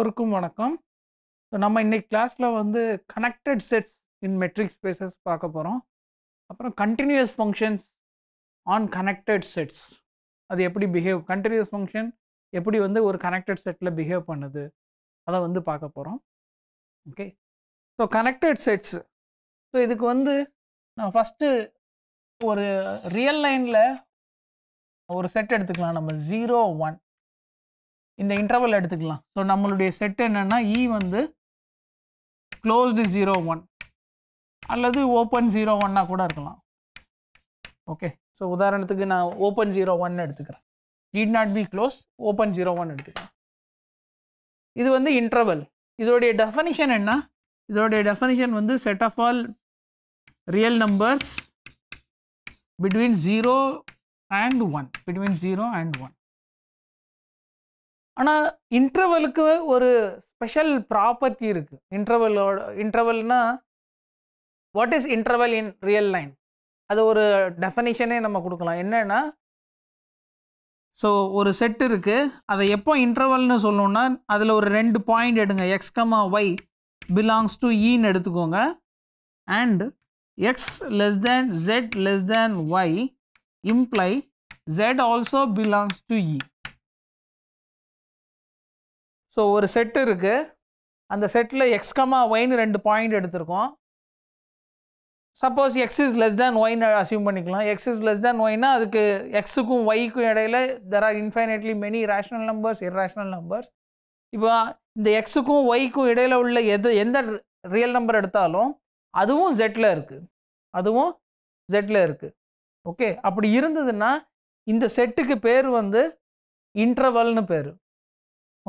எல்லோருக்கும் வணக்கம் ஸோ நம்ம இன்றைக்கி கிளாஸில் வந்து connected sets in metric spaces பார்க்க போகிறோம் அப்புறம் continuous functions on connected sets அது எப்படி பிஹேவ் கண்டினியூஸ் ஃபங்க்ஷன் எப்படி வந்து ஒரு கனெக்டட் செட்டில் பிஹேவ் பண்ணுது அதை வந்து பார்க்க போகிறோம் okay so connected sets so இதுக்கு வந்து நான் ஃபஸ்ட்டு ஒரு ரியல் லைனில் ஒரு செட் எடுத்துக்கலாம் நம்ம ஜீரோ ஒன் இந்த இன்டர்வல் எடுத்துக்கலாம் ஸோ நம்மளுடைய செட் என்னென்னா இ e வந்து க்ளோஸ்டு ஜீரோ ஒன் அல்லது ஓப்பன் ஜீரோ ஒன்னாக கூட இருக்கலாம் ஓகே ஸோ உதாரணத்துக்கு நான் ஓப்பன் ஜீரோ ஒன் எடுத்துக்கிறேன் need not be close open zero one எடுத்துக்கிறேன் இது வந்து இன்டர்வல் இதோடைய டெஃபனிஷன் என்ன இதோடைய டெஃபனிஷன் வந்து set of all real numbers between zero and one between zero and one ஆனால் இன்டர்வலுக்கு ஒரு ஸ்பெஷல் ப்ராப்பர்ட்டி இருக்குது இன்டர்வலோட இன்டர்வல்னா what is interval in real line அது ஒரு டெஃபனிஷனே நம்ம கொடுக்கலாம் என்னென்னா ஸோ ஒரு செட் இருக்குது அதை எப்போ இன்டர்வல்னு சொல்லணுன்னா அதில் ஒரு ரெண்டு பாயிண்ட் எடுங்க X comma Y belongs to ஈன்னு எடுத்துக்கோங்க and X less than Z less than Y imply Z also belongs to E so ஒரு செட் இருக்குது அந்த செட்டில் கமா ஒய்னு ரெண்டு பாயிண்ட் எடுத்திருக்கோம் suppose X is less than ஒயின் அசியூம் பண்ணிக்கலாம் எக்ஸ் இஸ் லெஸ் தேன் ஒயின்னா அதுக்கு எக்ஸுக்கும் ஒய்க்கும் இடையில there are infinitely many rational numbers irrational numbers இப்போ இந்த எக்ஸுக்கும் ஒய்க்கும் இடையில உள்ள எது எந்த ரியல் நம்பர் எடுத்தாலும் அதுவும் ஜெட்டில் இருக்குது அதுவும் ஜெட்டில் இருக்குது ஓகே அப்படி இருந்ததுன்னா இந்த செட்டுக்கு பேர் வந்து இன்டர்வல்னு பேர்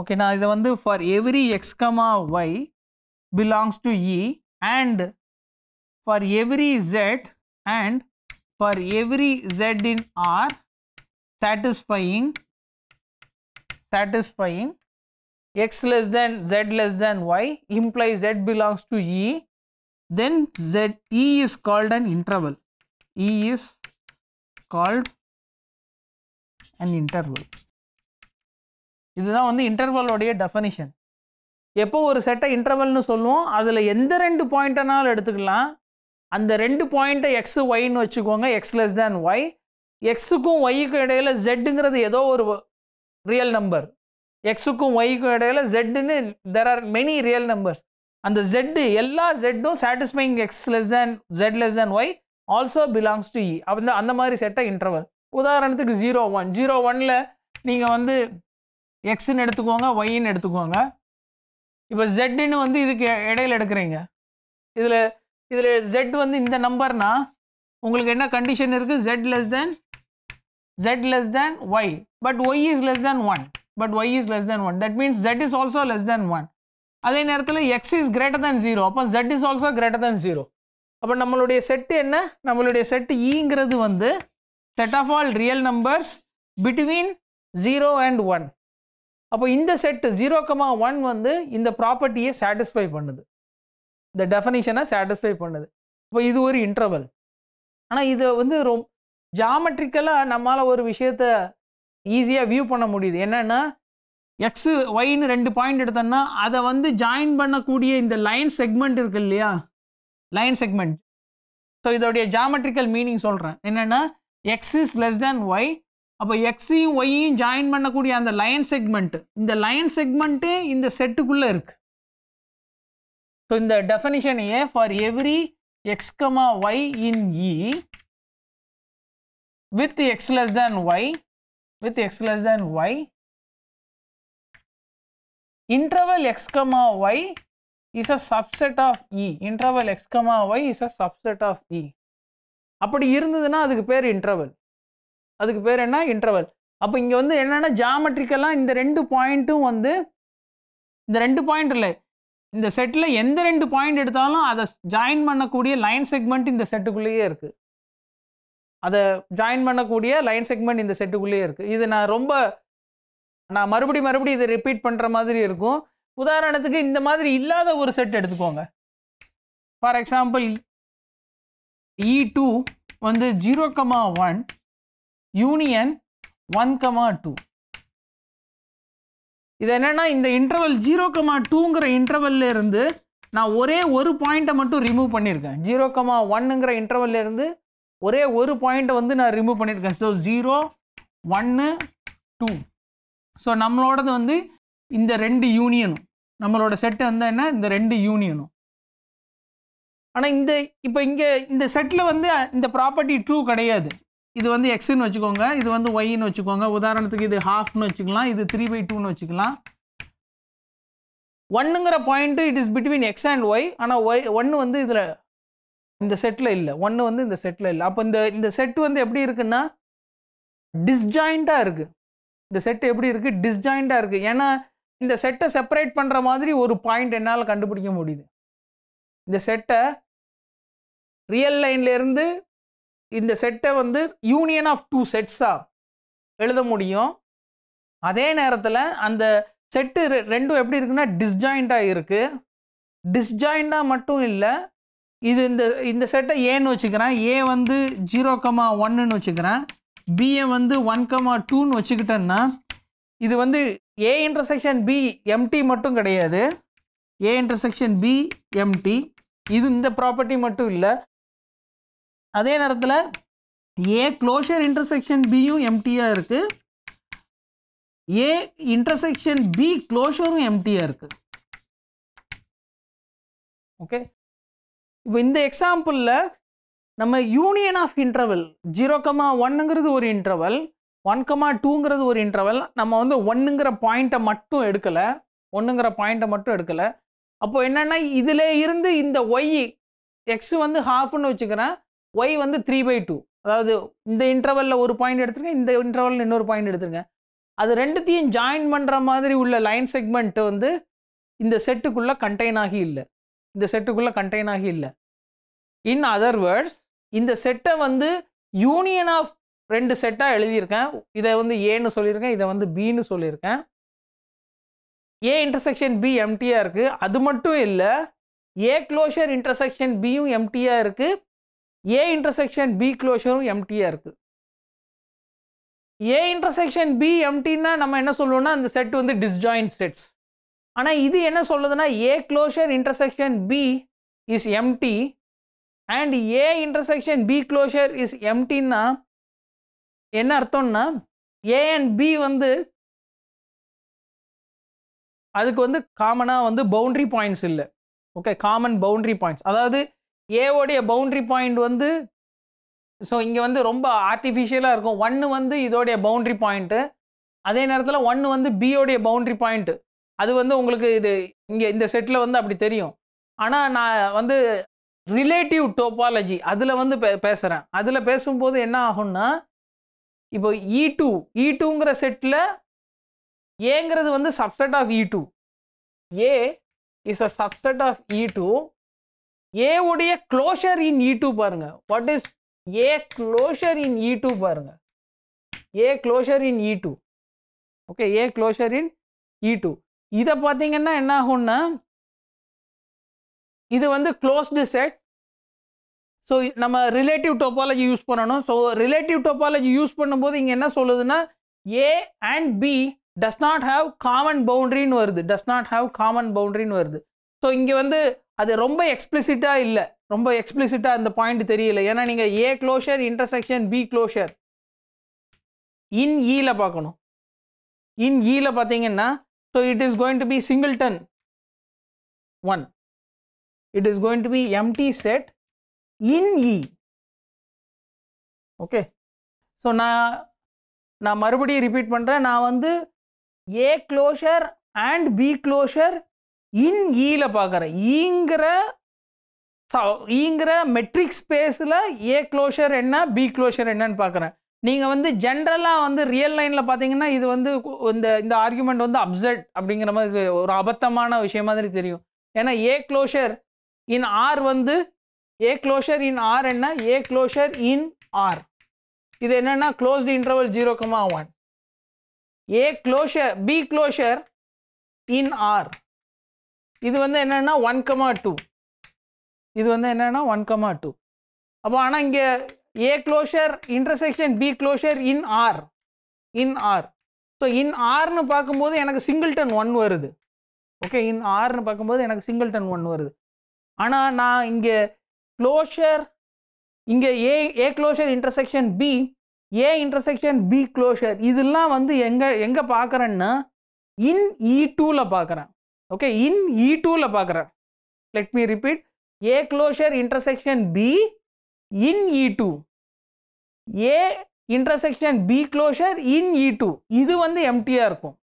Okay, now இதை வந்து for every x comma y belongs to E, and for every z, and for every z in R, satisfying satisfying x less than z less than y implies z belongs to e then z e is called an interval e is called an interval இதுதான் வந்து இன்டர்வலோடைய definition எப்போ ஒரு செட்டை இன்டர்வல்னு சொல்லுவோம் அதில் எந்த ரெண்டு பாயிண்ட்டனாலும் எடுத்துக்கலாம் அந்த ரெண்டு பாயிண்ட்டை எக்ஸ் ஒய்ன்னு வச்சுக்கோங்க எக்ஸ் லெஸ் தேன் ஒய் எக்ஸுக்கும் ஒய்க்கும் இடையில் ஜெட்டுங்கிறது ஏதோ ஒரு ரியல் நம்பர் எக்ஸுக்கும் ஒய்க்கும் இடையில் ஜெட்டுன்னு there are many real numbers அந்த ஜெட்டு எல்லா ஜெட்டும் satisfying X less than Z less than Y also belongs to E அந்த அந்த மாதிரி செட்டை இன்டர்வல் உதாரணத்துக்கு ஜீரோ ஒன் ஜீரோ ஒனில் நீங்கள் வந்து எக்ஸ்ன்னு எடுத்துக்கோங்க ஒய்ன்னு எடுத்துக்கோங்க இப்போ ஜெட்டுன்னு வந்து இதுக்கு இடையில் எடுக்கிறீங்க இதில் இதில் ஜெட் வந்து இந்த நம்பர்னா உங்களுக்கு என்ன கண்டிஷன் இருக்குது Z less than Z less than Y but Y is less than one but Y is less than one that means Z is also less than one அதே நேரத்தில் X is greater than zero அப்போ Z is also greater than zero அப்போ நம்மளுடைய set என்ன நம்மளுடைய set ஈங்கிறது e வந்து set of all real numbers between zero and one அப்போ இந்த செட்டு ஜீரோ கமா ஒன் வந்து இந்த ப்ராப்பர்ட்டியை சாட்டிஸ்ஃபை பண்ணுது இந்த டெஃபனிஷனை சாட்டிஸ்ஃபை பண்ணுது இப்போ இது ஒரு இன்டர்வல் ஆனால் இது வந்து ரொம் ஜாமெட்ரிக்கலாக நம்மளால் ஒரு விஷயத்த ஈஸியாக வியூ பண்ண முடியுது என்னென்னா எக்ஸு ஒய்னு ரெண்டு பாயிண்ட் எடுத்தோம்னா அதை வந்து ஜாயின் பண்ணக்கூடிய இந்த லைன் செக்மெண்ட் இருக்குது இல்லையா லைன் செக்மெண்ட் ஸோ இதோடைய ஜாமெட்ரிக்கல் மீனிங் சொல்கிறேன் என்னென்னா X is less than Y அப்போ எக்ஸையும் ஒய்யையும் ஜாயின் பண்ணக்கூடிய அந்த லைன் செக்மெண்ட்டு இந்த லைன் செக்மெண்ட்டு இந்த செட்டுக்குள்ளே இருக்குது ஸோ இந்த definition a for every X comma Y in E with X less than Y with X less than Y interval x comma y is a subset of e interval x comma y is a subset e. அப்படி இருந்ததுன்னா அதுக்கு பேர் interval அதுக்கு பேர் என்ன interval அப்போ இங்கே வந்து என்னென்னா ஜாமெட்ரிக்கெல்லாம் இந்த ரெண்டு பாயிண்ட்டும் வந்து இந்த ரெண்டு பாயிண்ட் இல்லை இந்த செட்டில் எந்த ரெண்டு பாயிண்ட் எடுத்தாலும் அதை ஜாயின் பண்ணக்கூடிய லைன் செக்மெண்ட் இந்த செட்டுக்குள்ளேயே இருக்குது அதை ஜாயின் பண்ணக்கூடிய லைன் செக்மெண்ட் இந்த செட்டுக்குள்ளேயே இருக்குது இது நான் ரொம்ப நான் மறுபடி மறுபடி இதை ரிப்பீட் பண்ணுற மாதிரி இருக்கும் உதாரணத்துக்கு இந்த மாதிரி இல்லாத ஒரு செட் எடுத்துக்கோங்க ஃபார் எக்ஸாம்பிள் இ டூ வந்து zero comma one union one comma two இது என்னென்னா இந்த இன்டர்வல் ஜீரோ கமா டூங்கிற இன்டர்வல்ல இருந்து நான் ஒரே ஒரு பாயிண்ட்டை மட்டும் ரிமூவ் பண்ணியிருக்கேன் ஜீரோ கமா ஒன்னுங்கிற இன்டர்வல்ல இருந்து ஒரே ஒரு பாயிண்ட்டை வந்து நான் ரிமூவ் பண்ணியிருக்கேன் ஸோ ஜீரோ ஒன்று டூ ஸோ நம்மளோடது வந்து இந்த ரெண்டு யூனியனும் நம்மளோட செட்டு வந்து என்ன இந்த ரெண்டு யூனியனும் ஆனால் இந்த இப்போ இங்கே இந்த செட்டில் வந்து இந்த ப்ராப்பர்ட்டி ட்ரூ கிடையாது இது வந்து எக்ஸ்ன்னு வச்சுக்கோங்க இது வந்து ஒய்ன்னு வச்சுக்கோங்க உதாரணத்துக்கு இது ஹாஃப்னு வச்சுக்கலாம் இது த்ரீ பை டூன்னு வச்சுக்கலாம் ஒன்றுங்கிற பாயிண்ட்டு it is between X and Y ஆனால் ஒய் ஒன்று வந்து இதில் இந்த செட்டில் இல்லை ஒன்று வந்து இந்த செட்டில் இல்லை அப்போ இந்த இந்த செட்டு வந்து எப்படி இருக்குன்னா டிஸ்ஜாயிண்ட்டாக இருக்குது இந்த செட்டு எப்படி இருக்குது டிஸ்ஜாயிண்ட்டாக இருக்குது ஏன்னா இந்த செட்டை செப்பரேட் பண்ணுற மாதிரி ஒரு பாயிண்ட் என்னால் கண்டுபிடிக்க முடியுது இந்த செட்டை ரியல் லைன்லேருந்து இந்த செட்டை வந்து யூனியன் ஆஃப் டூ செட்ஸாக எழுத முடியும் அதே நேரத்தில் அந்த செட்டு ரெண்டும் எப்படி இருக்குன்னா டிஸ்ஜாயிண்டாக இருக்குது டிஸ்ஜாயிண்டாக மட்டும் இல்லை இது இந்த இந்த செட்டை ஏன்னு வச்சுக்கிறேன் ஏ வந்து ஜீரோ கமா ஒன்னுன்னு வச்சுக்கிறேன் பிஏ வந்து ஒன் கமா டூன்னு வச்சுக்கிட்டேன்னா இது வந்து ஏ இன்டர்செக்ஷன் பி எம்டி மட்டும் கிடையாது ஏ இன்டர்செக்ஷன் பி எம்டி இது இந்த ப்ராப்பர்ட்டி மட்டும் இல்லை அதே நேரத்தில் ஏ க்ளோஷர் இன்டர்செக்ஷன் பியும் எம்டியாக இருக்குது ஏ இன்டர்செக்ஷன் பி க்ளோஷரும் எம்டியாக இருக்குது ஓகே இப்போ இந்த எக்ஸாம்பிளில் நம்ம union of interval zero comma ஒன்னுங்கிறது ஒரு இன்டர்வல் ஒன் கமா டூங்கிறது ஒரு இன்டர்வல் நம்ம வந்து ஒன்றுங்கிற பாயிண்ட்டை மட்டும் எடுக்கலை ஒன்றுங்கிற பாயிண்ட்டை மட்டும் எடுக்கலை அப்போது என்னென்னா இதில் இருந்து இந்த ஒய் எக்ஸ் வந்து ஹாஃப்னு வச்சுக்கிறேன் ஒய் வந்து த்ரீ பை டூ அதாவது இந்த இன்டர்வலில் ஒரு பாயிண்ட் எடுத்துருங்க இந்த இன்டர்வலில் இன்னொரு பாயிண்ட் எடுத்துருங்க அது ரெண்டுத்தையும் ஜாயின் பண்ணுற மாதிரி உள்ள லைன் செக்மெண்ட்டு வந்து இந்த செட்டுக்குள்ளே கண்டெயின் ஆகி இல்லை இந்த செட்டுக்குள்ளே கண்டெயின் ஆகி இல்லை இன் அதர் வேர்ட்ஸ் இந்த செட்டை வந்து யூனியன் ஆஃப் ரெண்டு செட்டாக எழுதியிருக்கேன் இதை வந்து ஏன்னு சொல்லியிருக்கேன் இதை வந்து பின்னு சொல்லியிருக்கேன் ஏ இன்டர்செக்ஷன் பி எம்டியாக இருக்குது அது மட்டும் இல்லை ஏ க்ளோஷர் இன்டர்செக்ஷன் பியும் எம்டியாக இருக்குது ஏ இன்டர்செக்ஷன் பி க்ளோஷரும் எம்டியாக இருக்குது ஏ இன்டர்செக்ஷன் பி எம்டின்னா நம்ம என்ன சொல்லுவோம்னா அந்த செட் வந்து டிஸ்ஜாயின் செட்ஸ் ஆனால் இது என்ன சொல்லுதுன்னா A closure intersection B is empty and A intersection B closure is எம்டின்னா என்ன அர்த்தம்னா ஏ அண்ட் பி வந்து அதுக்கு வந்து காமனாக வந்து பவுண்ட்ரி பாயிண்ட்ஸ் இல்லை ஓகே காமன் பவுண்ட்ரி பாயிண்ட்ஸ் அதாவது ஏவோடைய பவுண்ட்ரி பாயிண்ட் வந்து ஸோ இங்கே வந்து ரொம்ப ஆர்டிஃபிஷியலாக இருக்கும் ஒன்று வந்து இதோடைய பவுண்ட்ரி பாயிண்ட்டு அதே நேரத்தில் ஒன்று வந்து பியோடைய பவுண்ட்ரி பாயிண்ட்டு அது வந்து உங்களுக்கு இது இங்கே இந்த செட்டில் வந்து அப்படி தெரியும் ஆனால் நான் வந்து ரிலேட்டிவ் டோப்பாலஜி அதில் வந்து பே பேசுகிறேன் அதில் பேசும்போது என்ன ஆகும்னா இப்போ E e two E e டூங்கிற செட்டில் ஏங்கிறது வந்து subset of E two A is a subset of E two A உடைய க்ளோஷர் இன் இ டூ பாருங்க what is A closure in E two பாருங்க A closure in E two okay A closure in E two இதை பார்த்தீங்கன்னா என்ன ஆகும்னா இது வந்து closed set so நம்ம ரிலேட்டிவ் டோப்பாலஜி யூஸ் பண்ணணும் ஸோ ரிலேட்டிவ் டோப்பாலஜி யூஸ் பண்ணும்போது இங்கே என்ன சொல்லுதுன்னா A and B does not have common பவுண்ட்ரின்னு வருது டஸ் நாட் ஹாவ் காமன் பவுண்ட்ரின்னு வருது ஸோ இங்கே வந்து அது ரொம்ப எக்ஸ்பிளிசிட்டாக இல்லை ரொம்ப எக்ஸ்பிளிசிட்டாக அந்த பாயிண்ட் தெரியல ஏன்னா நீங்கள் A closure intersection B closure in ஈல பார்க்கணும் இன் ஈல e பார்த்தீங்கன்னா so it is going to be singleton one it is going to be empty set in E okay so நான் நான் மறுபடியும் ரிப்பீட் பண்ணுறேன் நான் வந்து A closure and B closure in ஈல பார்க்குறேன் ஈங்கிற ஈங்கிற மெட்ரிக் ஸ்பேஸில் ஏ க்ளோஷர் என்ன பி க்ளோஷர் என்னன்னு பார்க்குறேன் நீங்கள் வந்து ஜென்ரலாக வந்து ரியல் லைனில் பார்த்தீங்கன்னா இது வந்து இந்த இந்த ஆர்குமெண்ட் வந்து அப்செட் அப்படிங்கிற மாதிரி ஒரு அபத்தமான விஷயம் மாதிரி தெரியும் ஏன்னா ஏ க்ளோஷர் இன் ஆர் வந்து ஏ க்ளோஷர் இன் ஆர் என்ன ஏ க்ளோஷர் இன் ஆர் இது என்னென்னா closed interval zero comma one A closure B closure in R இது வந்து என்னென்னா ஒன் கமா டூ இது வந்து என்னென்னா ஒன் கமா டூ அப்போ ஆனால் இங்கே A closure intersection B closure in R in R so in ஆர்னு பார்க்கும்போது எனக்கு சிங்கிள் டன் ஒன் வருது ஓகே இன் ஆர்னு பார்க்கும்போது எனக்கு சிங்கிள் டன் ஒன் வருது ஆனால் நான் இங்கே க்ளோஷர் இங்கே A A closure intersection B A intersection B closure இதெல்லாம் வந்து எங்கே எங்கே பார்க்குறேன்னா இன் இ e டூவில் பார்க்குறேன் ஓகே இன் இ டூவில் பார்க்குறேன் let me repeat A closure intersection B in E two A intersection B closure in E two இது வந்து எம்டியாக இருக்கும்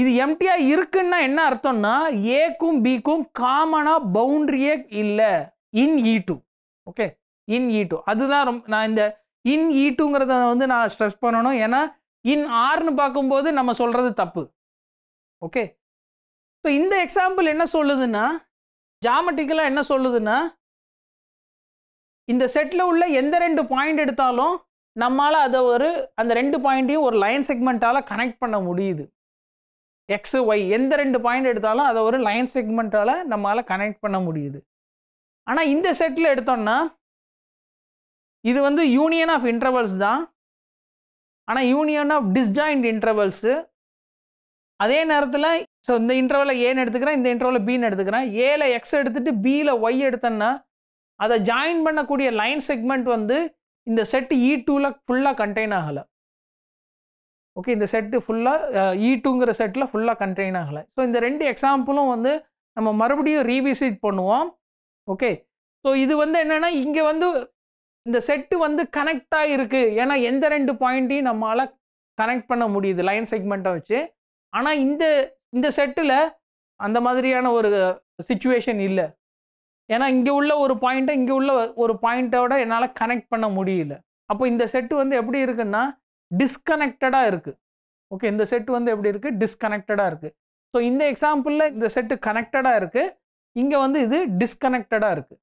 இது எம்டியாக இருக்குன்னா என்ன அர்த்தம்னா ஏக்கும் பிக்கும் காமனாக பவுண்ட்ரியே இல்லை in E two okay in E two அதுதான் ரொம்ப நான் இந்த இன் இ e டூங்கிறத வந்து நான் ஸ்ட்ரெஸ் பண்ணணும் ஏன்னா இன் ஆர்னு பார்க்கும்போது நம்ம சொல்கிறது தப்பு ஓகே இப்போ இந்த எக்ஸாம்பிள் என்ன சொல்லுதுன்னா ஜாமெட்டிக்கலாக என்ன சொல்லுதுன்னா இந்த செட்டில் உள்ள எந்த ரெண்டு பாயிண்ட் எடுத்தாலும் நம்மளால் அதை ஒரு அந்த ரெண்டு பாயிண்ட்டையும் ஒரு லைன் செக்மெண்ட்டால் கனெக்ட் பண்ண முடியுது எக்ஸ் ஒய் எந்த ரெண்டு பாயிண்ட் எடுத்தாலும் அதை ஒரு லைன் செக்மெண்ட்டால் நம்மளால் கனெக்ட் பண்ண முடியுது ஆனால் இந்த செட்டில் எடுத்தோம்னா இது வந்து யூனியன் ஆஃப் இன்டர்வல்ஸ் தான் ஆனால் யூனியன் ஆஃப் டிஸ்ஜாயிண்ட் இன்டர்வல்ஸு அதே நேரத்தில் ஸோ இந்த இன்டர்வலில் ஏன்னு எடுத்துக்கிறேன் இந்த இன்டர்வலில் பின்னு எடுத்துக்கிறேன் ஏல எக்ஸ் எடுத்துகிட்டு பியில் ஒய் எடுத்தேன்னா அதை ஜாயின் பண்ணக்கூடிய லைன் செக்மெண்ட் வந்து இந்த செட்டு இ டூவில் ஃபுல்லாக கண்டெயின் ஆகலை ஓகே இந்த செட்டு ஃபுல்லாக இ டூங்கிற செட்டில் ஃபுல்லாக கண்டெயின் ஆகலை ஸோ இந்த ரெண்டு எக்ஸாம்பிளும் வந்து நம்ம மறுபடியும் ரீவிசிட் பண்ணுவோம் ஓகே ஸோ இது வந்து என்னென்னா இங்கே வந்து இந்த செட்டு வந்து கனெக்டாக இருக்குது ஏன்னா எந்த ரெண்டு பாயிண்ட்டையும் நம்மளால் கனெக்ட் பண்ண முடியுது லைன் செக்மெண்ட்டை வச்சு ஆனால் இந்த இந்த செட்டில் அந்த மாதிரியான ஒரு சுச்சுவேஷன் இல்லை ஏன்னா இங்கே உள்ள ஒரு பாயிண்ட்டை இங்கே உள்ள ஒரு பாயிண்ட்டோட என்னால் கனெக்ட் பண்ண முடியல அப்போ இந்த செட்டு வந்து எப்படி இருக்குன்னா டிஸ்கனெக்டடாக இருக்குது ஓகே இந்த செட்டு வந்து எப்படி இருக்குது டிஸ்கனெக்டடாக இருக்குது ஸோ இந்த எக்ஸாம்பிளில் இந்த செட்டு கனெக்டடாக இருக்குது இங்கே வந்து இது டிஸ்கனெக்டடாக இருக்குது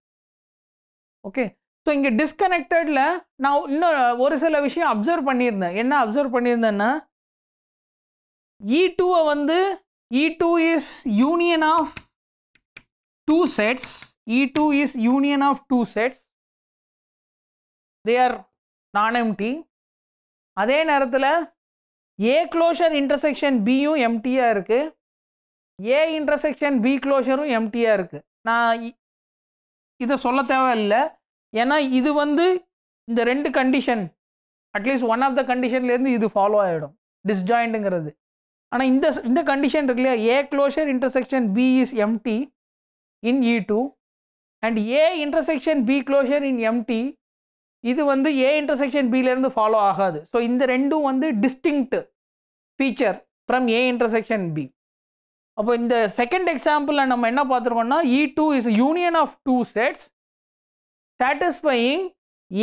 ஓகே ஸோ இங்கே டிஸ்கனெக்டடில் நான் இன்னும் ஒரு சில விஷயம் அப்சர்வ் பண்ணியிருந்தேன் என்ன அப்சர்வ் பண்ணியிருந்தேன்னா இ e டூவை வந்து E2 is union of two sets. E2 is union of two sets. They are non-empty. அதே நேரத்தில் ஏ க்ளோஷர் இன்டர்செக்ஷன் பியும் எம்டியாக இருக்குது ஏ இன்டர்செக்ஷன் பி க்ளோஷரும் எம்டியாக இருக்குது நான் இதை சொல்ல தேவையில்லை ஏன்னா இது வந்து இந்த ரெண்டு condition at least one of the கண்டிஷன்லேருந்து இது ஃபாலோ ஆகிடும் டிஸ்ஜாயிண்ட்டுங்கிறது ஆனால் இந்த இந்த கண்டிஷன் இருக்கு இல்லையா A closure intersection B is empty in E two and A intersection B closure in empty இது வந்து ஏ இன்டர்செக்ஷன் பியிலேருந்து ஃபாலோ ஆகாது ஸோ இந்த ரெண்டும் வந்து distinct feature from A intersection B அப்போ இந்த செகண்ட் எக்ஸாம்பிளில் நம்ம என்ன பார்த்துருக்கோம்னா E two is union of two sets satisfying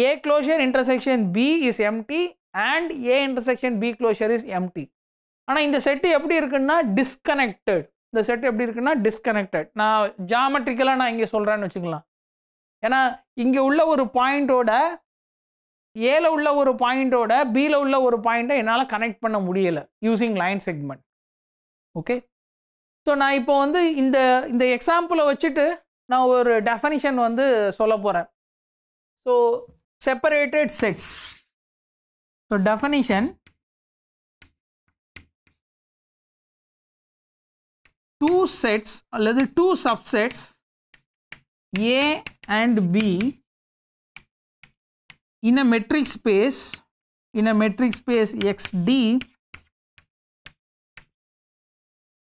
A closure intersection B is empty and A intersection B closure is empty ஆனால் இந்த செட்டு எப்படி இருக்குன்னா டிஸ்கனெக்டட் இந்த செட் எப்படி இருக்குன்னா டிஸ்கனெக்டட் நான் ஜாமெட்ரிக்கலாக நான் இங்கே சொல்கிறேன்னு வச்சுக்கலாம் ஏன்னா இங்கே உள்ள ஒரு பாயிண்ட்டோட ஏல உள்ள ஒரு பாயிண்ட்டோட பியில் உள்ள ஒரு பாயிண்ட்டை என்னால் கனெக்ட் பண்ண முடியலை using line segment okay so நான் இப்போ வந்து இந்த இந்த எக்ஸாம்பிளை வச்சுட்டு நான் ஒரு டெஃபனிஷன் வந்து சொல்ல போகிறேன் so separated sets so definition two sets or two subsets A and B in a metric space in a metric space XD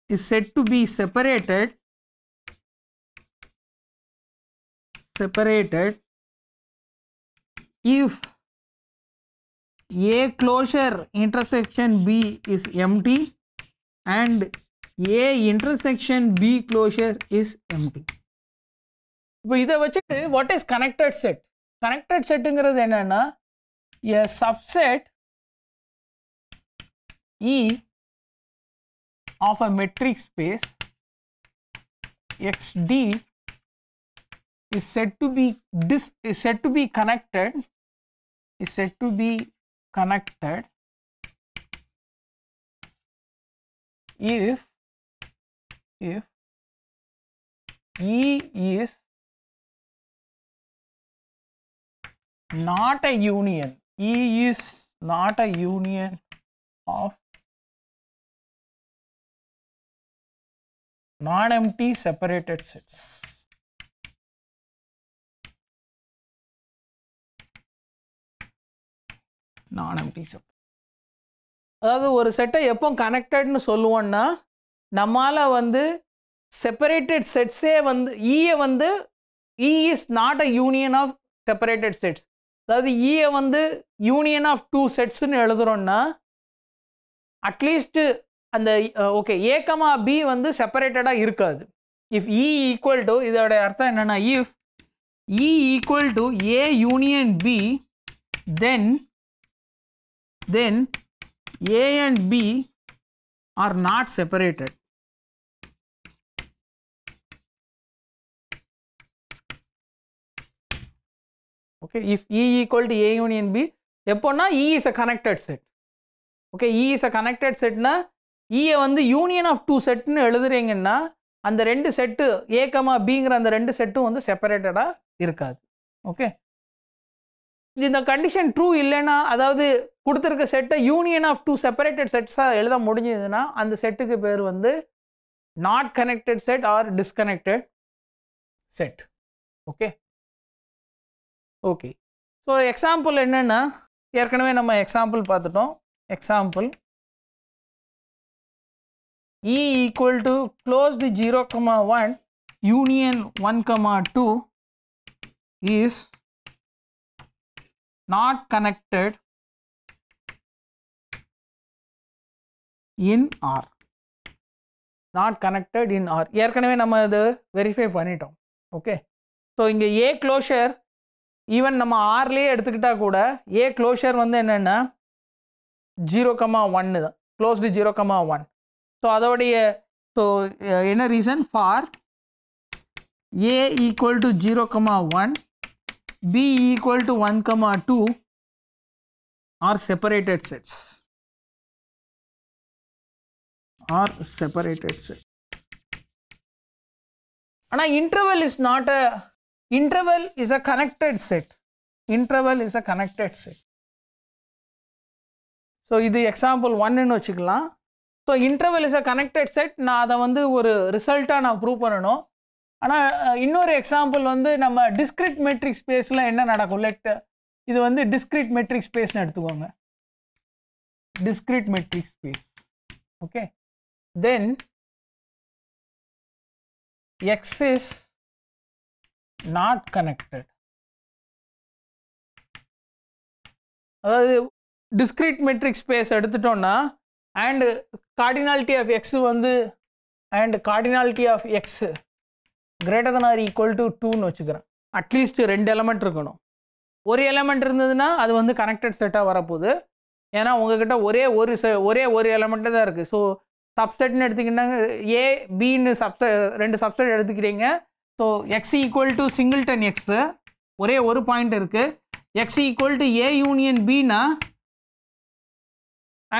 is said to be separated separated if A closure intersection B is empty and A intersection B closure is empty இப்போ இதை வச்சு what is connected set connected செட்டுங்கிறது என்னன்னா a subset E of a metric space xd is said to be this is said to be connected is said to be connected if if E is not a union, E is not a union of non-empty separated sets. non-empty set. அதாவது ஒரு செட்டை எப்போ கனெக்டட்னு சொல்லுவோம்னா நம்மால் வந்து separated செட்ஸே வந்து ஈயை வந்து இ is not a union of separated sets அதாவது ஈயை வந்து யூனியன் ஆஃப் டூ செட்ஸ்னு எழுதுகிறோன்னா அட்லீஸ்ட்டு அந்த ஓகே ஏக்கமா பி வந்து செப்பரேட்டடாக இருக்காது இஃப் இ ஈக்குவல் டு இதோட அர்த்தம் என்னென்னா if E equal to A union B then then A and B are not separated okay இஃப் e equal to a union b எப்போனா e is a connected set okay e is a connected setனா e வந்து union of two setனு எழுதுறீங்கன்னா அந்த ரெண்டு set A பிங்கிற அந்த ரெண்டு செட்டும் வந்து செப்பரேட்டடாக இருக்காது ஓகே இது இந்த கண்டிஷன் ட்ரூ இல்லைன்னா அதாவது கொடுத்துருக்க செட்டை யூனியன் ஆஃப் டூ செப்பரேட்டட் செட்ஸாக எழுத முடிஞ்சதுன்னா அந்த செட்டுக்கு பேர் வந்து not connected set or disconnected set okay okay so example என்னென்னா ஏற்கனவே நம்ம எக்ஸாம்பிள் பார்த்துட்டோம் example E equal to closed 0 comma 1 union 1 comma 2 is not connected in R. Not connected in R ஏற்கனவே நம்ம இது வெரிஃபை பண்ணிட்டோம் ஓகே ஸோ இங்கே A closure even நம்ம ஆர்லேயே எடுத்துக்கிட்டால் கூட ஏ க்ளோஷர் வந்து என்னென்னா ஜீரோ கமா ஒன்னு தான் closed zero comma one so அதோடைய ஸோ என்ன reason for A equal to zero comma one B equal to one comma two are separated sets are separated set ஆனால் interval is not a interval is a connected set interval is a connected set so இது example ஒன்னுன்னு வச்சுக்கலாம் so interval is a connected set நான் அதை வந்து ஒரு ரிசல்ட்டாக நான் prove பண்ணணும் ஆனால் இன்னொரு எக்ஸாம்பிள் வந்து நம்ம டிஸ்கிரிட் மெட்ரிக் ஸ்பேஸில் என்ன நடக்கும் லெட் இது வந்து டிஸ்கிரிட் மெட்ரிக் ஸ்பேஸ்னு எடுத்துக்கோங்க discrete metric space okay then X is not connected அதாவது டிஸ்கிரீட் மெட்ரிக் ஸ்பேஸ் எடுத்துட்டோம்னா அண்டு கார்டினாலிட்டி ஆஃப் எக்ஸ் வந்து and cardinality of X greater than or equal to டூன்னு வச்சுக்கிறேன் அட்லீஸ்ட் ரெண்டு எலமெண்ட் இருக்கணும் ஒரு எலமெண்ட் இருந்ததுன்னா அது வந்து கனெக்டட் செட்டாக வரப்போகுது ஏன்னா உங்ககிட்ட ஒரே ஒரு செ ஒரே ஒரு எலமெண்ட்டு தான் இருக்குது ஸோ சப்செட்னு எடுத்துக்கிட்டாங்க ஏ பின்னு சப்செட் ரெண்டு சப்செட் எடுத்துக்கிட்டீங்க so X equal to singleton X ஒரே ஒரு பாயிண்ட் இருக்குது X equal to A union பின்னா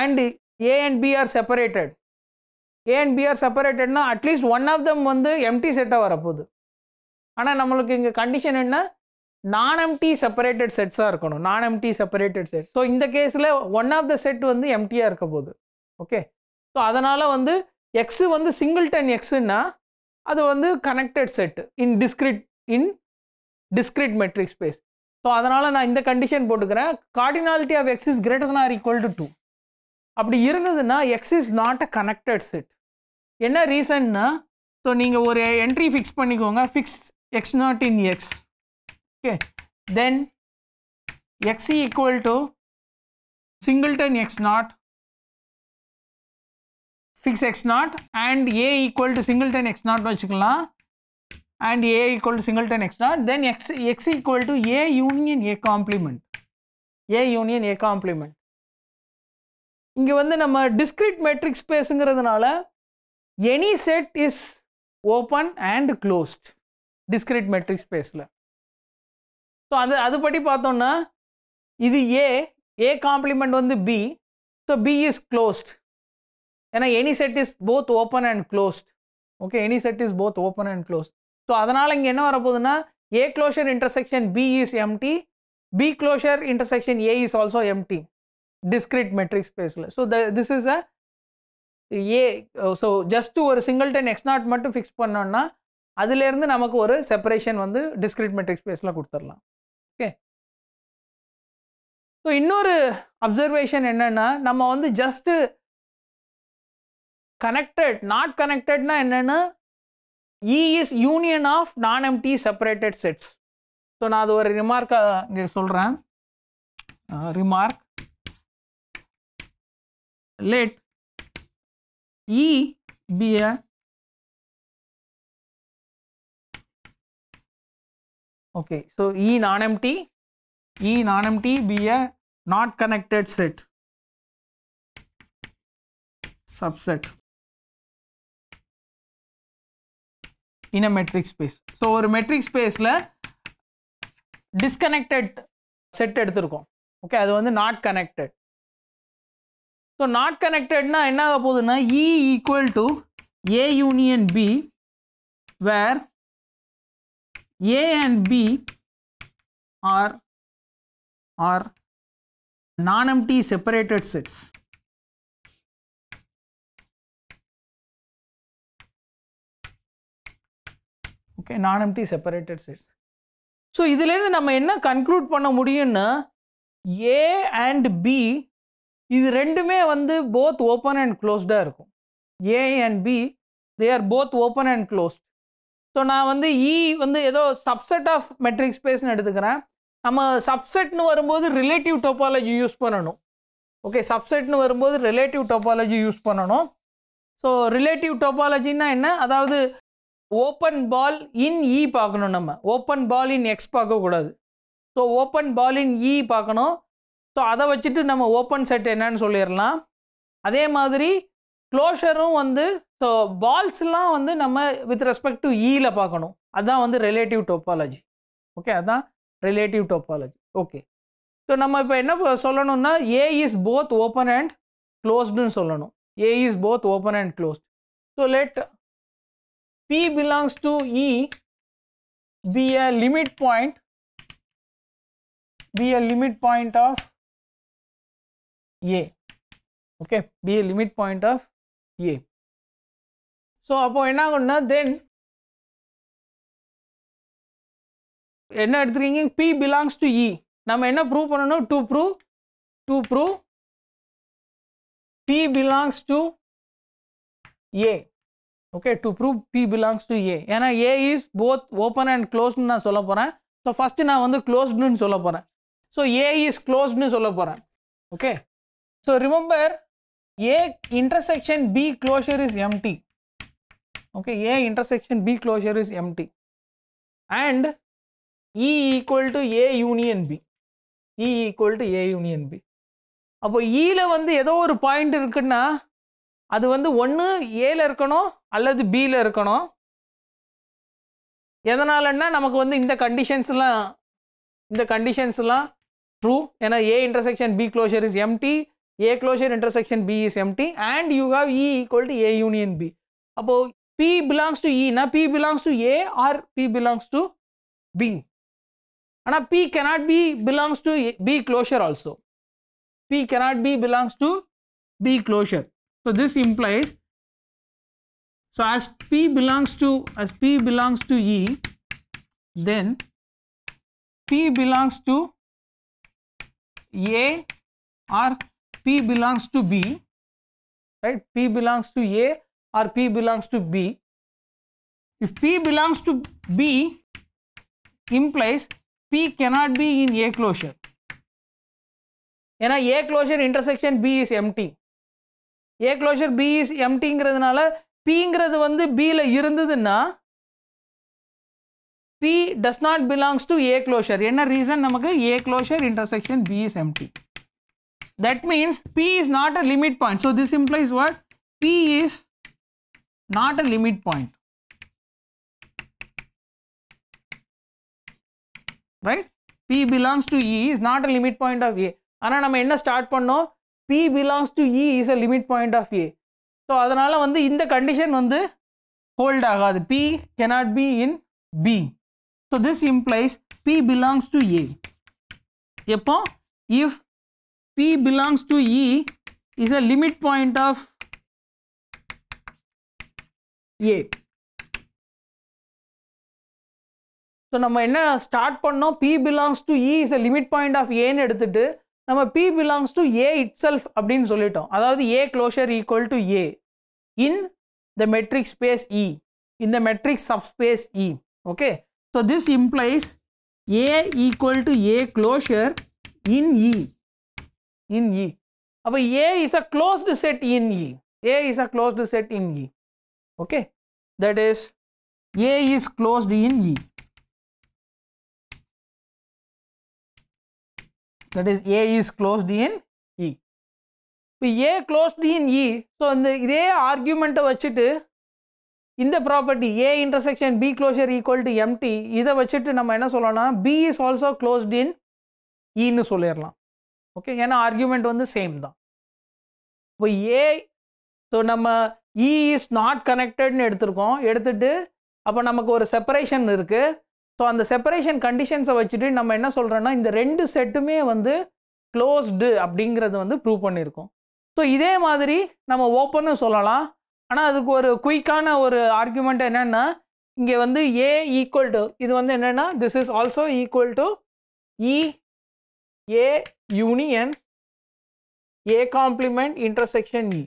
and A and B are separated A and B are செப்பரேட்டட்னா அட்லீஸ்ட் ஒன் ஆஃப் தம் வந்து எம்டி செட்டாக வரப்போகுது ஆனால் நம்மளுக்கு இங்கே கண்டிஷன் என்ன நான் எம்டி செப்பரேட்டட் செட்ஸாக இருக்கணும் நான் எம்டி செப்பரேட்டட் செட் ஸோ இந்த கேஸில் ஒன் ஆஃப் த செட் வந்து எம்டியாக இருக்க போகுது ஓகே ஸோ அதனால் வந்து எக்ஸு வந்து சிங்கிள் டன் எக்ஸுன்னா அது வந்து connected set in discrete in discrete metric space so அதனால் நான் இந்த கண்டிஷன் போட்டுக்கிறேன் cardinality of X is greater or equal to two அப்படி இருந்ததுன்னா X is not a connected set என்ன ரீசன்னா ஸோ நீங்கள் ஒரு என்ட்ரி ஃபிக்ஸ் பண்ணிக்கோங்க fix X naught in X okay then X equal to singleton X naught fix X naught and A equal to singleton X நாட்னு வச்சுக்கலாம் and A equal to singleton X naught then X X equal to A union a complement A union A complement இங்கே வந்து நம்ம discrete metric ஸ்பேஸுங்கிறதுனால any set is open and closed discrete matrix ஸ்பேஸில் so அது அதுபடி பார்த்தோன்னா இது A A complement வந்து B so B is closed ஏன்னா any set is both open and closed okay any set is both open and closed so அதனால் இங்கே என்ன வரப்போகுதுன்னா A closure intersection B is empty B closure intersection A is also empty metric ஸ்பேஸில் so the this is a A so just ஒரு single டென் X naught மட்டும் fix பண்ணோம்னா அதுலேருந்து நமக்கு ஒரு செப்பரேஷன் வந்து டிஸ்கிரிட் மெட்ரிக் ஸ்பேஸில் கொடுத்துடலாம் ஓகே ஸோ இன்னொரு அப்சர்வேஷன் என்னென்னா நம்ம வந்து just connected not connected na enna என்னென்னு e is union of non empty separated sets so na adu or remark inga solran remark let E be a okay. So E non-empty, E non-empty be a not connected set subset. in a metric space. So, ஒரு metric ஸ்பேஸில் disconnected set எடுத்திருக்கோம் okay அது வந்து not connected so not கனெக்டட்னா என்ன ஆக போகுதுன்னா E equal to A union B where A and B are are non empty separated sets okay non empty separated sets so இதுலேருந்து நம்ம என்ன கன்க்ளூட் பண்ண முடியும்னா ஏ அண்ட் பி இது ரெண்டுமே வந்து போத் ஓப்பன் அண்ட் க்ளோஸ்டாக இருக்கும் A and B they are both open and closed so நான் வந்து இ e வந்து ஏதோ சப்செட் ஆஃப் மெட்ரிக் ஸ்பேஸ்னு எடுத்துக்கிறேன் நம்ம சப்செட்னு வரும்போது ரிலேட்டிவ் டோப்பாலஜி யூஸ் பண்ணணும் ஓகே சப்செட்னு வரும்போது ரிலேட்டிவ் டோப்பாலஜி யூஸ் பண்ணணும் ஸோ ரிலேட்டிவ் டோப்பாலஜின்னா என்ன அதாவது ஓப்பன் பால் இன் இ பார்க்கணும் நம்ம ஓப்பன் பால் இன் எக்ஸ் பார்க்கக்கூடாது so open ball in E பார்க்கணும் ஸோ அதை வச்சுட்டு நம்ம ஓப்பன் செட் என்னன்னு சொல்லிடலாம் அதே மாதிரி க்ளோஷரும் வந்து ஸோ பால்ஸ்லாம் வந்து நம்ம வித் ரெஸ்பெக்ட் டு இயில் பார்க்கணும் அதுதான் வந்து ரிலேட்டிவ் டோப்பாலஜி ஓகே அதுதான் ரிலேட்டிவ் டோப்பாலஜி ஓகே ஸோ நம்ம இப்போ என்ன சொல்லணும்னா A is both open and க்ளோஸ்டுன்னு சொல்லணும் A is both open and closed so let P belongs to E be a limit point be a limit point of A okay be a limit point of A so அப்போ enna ஆகும்னா then enna eduthringa P belongs to E nama enna prove pananum to prove to prove P belongs to A okay to prove P belongs to A ஏன்னா A is both open and க்ளோஸ்னு நான் சொல்ல போகிறேன் so first நான் வந்து க்ளோஸ்டுன்னு சொல்ல போகிறேன் so A is க்ளோஸ்டுன்னு சொல்ல போகிறேன் okay so remember A intersection B closure is empty okay A intersection b closure is empty and e equal to A union B e equal to a union b அப்போ ஈல e வந்து ஏதோ ஒரு point இருக்குன்னா அது வந்து ஒன்று ஏல இருக்கணும் அல்லது பியில் இருக்கணும் எதனாலன்னா நமக்கு வந்து இந்த கண்டிஷன்ஸ்லாம் இந்த கண்டிஷன்ஸ்லாம் ட்ரூ ஏன்னா A intersection B closure is empty A closure intersection B is empty and you have E equal to A union B அப்போது பி பிலாங்ஸ் டு இனா P belongs to A or P belongs to B ஆனால் P cannot be belongs to B closure also P cannot be belongs to B closure So, this implies so as p belongs to as p belongs to E then p belongs to A or p belongs to B right p belongs to A or p belongs to B. If p belongs to B implies p cannot be in A closure. a A closure intersection B is empty A closure B is எம்டிங்கிறதுனால பிங்கிறது வந்து பியில் இருந்ததுன்னா P does not belongs to A closure என்ன reason நமக்கு A closure intersection B is empty that means P is not a limit point so this implies what P is not a limit point right P belongs to E is not a limit point of A ஆனால் நம்ம என்ன start பண்ணோம் P belongs to E is a limit point of A so அதனால் வந்து இந்த கண்டிஷன் வந்து hold ஆகாது P cannot be in B so this implies P belongs to A எப்போ if P belongs to E is a limit point of A so நம்ம என்ன start பண்ணோம் P belongs to E is a limit point of ஏன்னு எடுத்துகிட்டு நம்ம belongs to to itself. Itself அப்படின்னு சொல்லிட்டோம் அதாவது ஏ closure equal to A in the metric space E in the metric subspace E. Okay. So, this implies A equal to A closure in E. In E. Now, A is a closed set in E. A is a closed set in E. Okay. That is, A is closed in E. that is A is closed in E e. இப்போ A closed in E so இந்த இதே ஆர்கியூமெண்ட்டை வச்சுட்டு இந்த property A intersection B closure equal to empty இதை வச்சுட்டு நம்ம என்ன சொல்லலாம்னா B is also closed in இன்னு சொல்லிடலாம் ஓகே ஏன்னா ஆர்கியூமெண்ட் வந்து சேம் தான் இப்போ ஏ ஸோ நம்ம இ இஸ் நாட் கனெக்டட்னு எடுத்திருக்கோம் எடுத்துட்டு அப்போ நமக்கு ஒரு செப்பரேஷன் இருக்குது ஸோ அந்த செப்பரேஷன் கண்டிஷன்ஸை வச்சுட்டு நம்ம என்ன சொல்கிறோன்னா இந்த ரெண்டு செட்டுமே வந்து க்ளோஸ்டு அப்படிங்கிறது வந்து ப்ரூவ் பண்ணியிருக்கோம் ஸோ இதே மாதிரி நம்ம ஓப்பனும் சொல்லலாம் ஆனால் அதுக்கு ஒரு குயிக்கான ஒரு ஆர்குமெண்ட் என்னென்னா இங்கே வந்து ஏ ஈக்குவல் டு இது வந்து என்னென்னா this is also equal to E A union A complement intersection E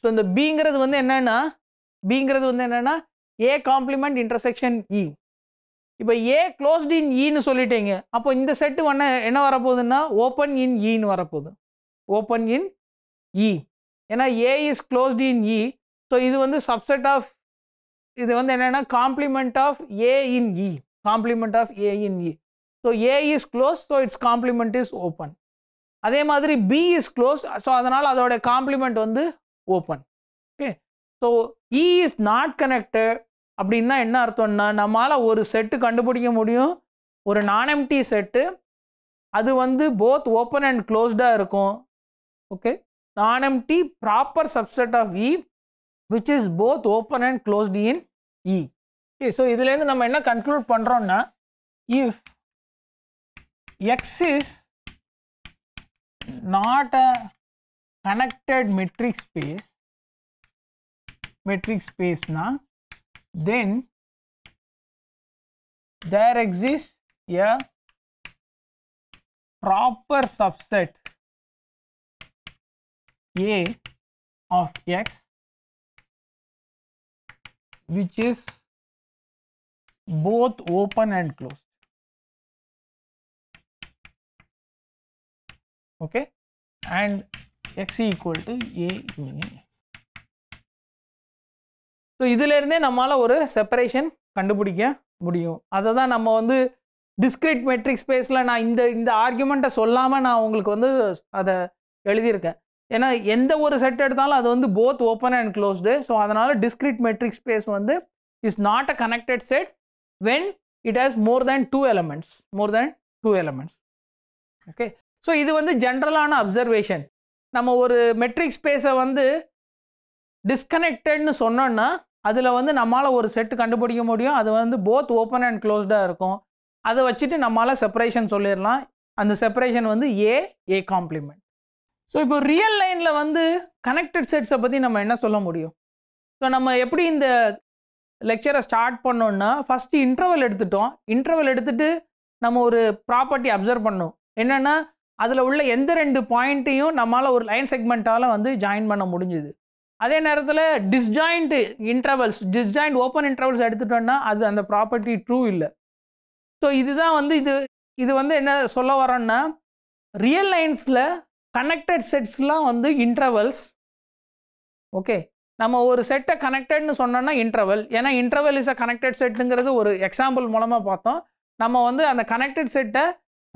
so இந்த பிங்கிறது வந்து என்னென்னா பிங்கிறது வந்து என்னென்னா ஏ காம்ப்ளிமெண்ட் இன்டர்செக்ஷன் இ இப்போ ஏ க்ளோஸ்ட் இன் ஈன்னு e சொல்லிட்டீங்க அப்போ இந்த செட்டு என்ன என்ன வரப்போகுதுன்னா ஓப்பன் இன் ஈன்னு வரப்போகுது ஓப்பன் இன் இ ஏன்னா A is closed in E so இது வந்து சப்செட் ஆஃப் இது வந்து என்னென்னா complement of A in E complement of A in E so A is closed so its complement is open அதே மாதிரி B is closed so அதனால் அதோடைய complement வந்து open okay so E is not connected அப்படின்னா என்ன அர்த்தம்னா நம்மளால் ஒரு செட்டு கண்டுபிடிக்க முடியும் ஒரு நான் எம்டி செட்டு அது வந்து போத் ஓப்பன் அண்ட் க்ளோஸ்டாக இருக்கும் okay non empty proper subset of E which is both open and closed in E okay so இதுலேருந்து நம்ம என்ன கன்க்ளூட் பண்ணுறோன்னா if X is not a connected metric space metric ஸ்பேஸ்னால் then there exists a proper subset A of X which is both open and closed. Okay, and x equal to a union so இதுலேருந்தே நம்மளால் ஒரு separation கண்டுபிடிக்க முடியும் அதை தான் நம்ம வந்து டிஸ்கிரிட் மெட்ரிக் ஸ்பேஸில் நான் இந்த இந்த ஆர்குமெண்ட்டை சொல்லாமல் நான் உங்களுக்கு வந்து அதை எழுதியிருக்கேன் ஏன்னா எந்த ஒரு செட் எடுத்தாலும் அது வந்து both open and closed so அதனால் டிஸ்கிரிட் மெட்ரிக் ஸ்பேஸ் வந்து is not a connected set when it has more than two elements more than two elements okay so இது வந்து ஜென்ரலான அப்சர்வேஷன் நம்ம ஒரு மெட்ரிக் ஸ்பேஸை வந்து டிஸ்கனெக்டட்னு சொன்னோன்னா அதில் வந்து நம்மளால் ஒரு செட்டு கண்டுபிடிக்க முடியும் அது வந்து போத் ஓப்பன் அண்ட் க்ளோஸ்டாக இருக்கும் அதை வச்சுட்டு நம்மளால் செப்பரேஷன் சொல்லிடலாம் அந்த செப்பரேஷன் வந்து ஏ ஏ காம்ப்ளிமெண்ட் ஸோ இப்போ ரியல் லைனில் வந்து கனெக்டட் செட்ஸை பற்றி நம்ம என்ன சொல்ல முடியும் ஸோ நம்ம எப்படி இந்த லெக்சரை ஸ்டார்ட் பண்ணோன்னா ஃபஸ்ட்டு இன்டர்வல் எடுத்துட்டோம் இன்டர்வல் எடுத்துகிட்டு நம்ம ஒரு ப்ராப்பர்ட்டி அப்சர்வ் பண்ணோம் என்னென்னா அதில் உள்ள எந்த ரெண்டு பாயிண்ட்டையும் நம்மளால் ஒரு லைன் செக்மெண்ட்டால் வந்து ஜாயின் பண்ண முடிஞ்சுது அதே நேரத்தில் disjoint intervals disjoint open intervals எடுத்துட்டோம்னா அது அந்த ப்ராப்பர்ட்டி ட்ரூ இல்லை ஸோ இதுதான் வந்து இது இது வந்து என்ன சொல்ல வரோன்னா ரியல் லைன்ஸில் கனெக்டட் செட்ஸ்லாம் வந்து இன்டர்வல்ஸ் ஓகே நம்ம ஒரு செட்டை கனெக்டட்னு சொன்னோன்னா இன்டர்வல் ஏன்னா இன்டர்வல் இஸ் அ கனெக்டட் செட்டுங்கிறது ஒரு எக்ஸாம்பிள் மூலமாக பார்த்தோம் நம்ம வந்து அந்த கனெக்டட் செட்டை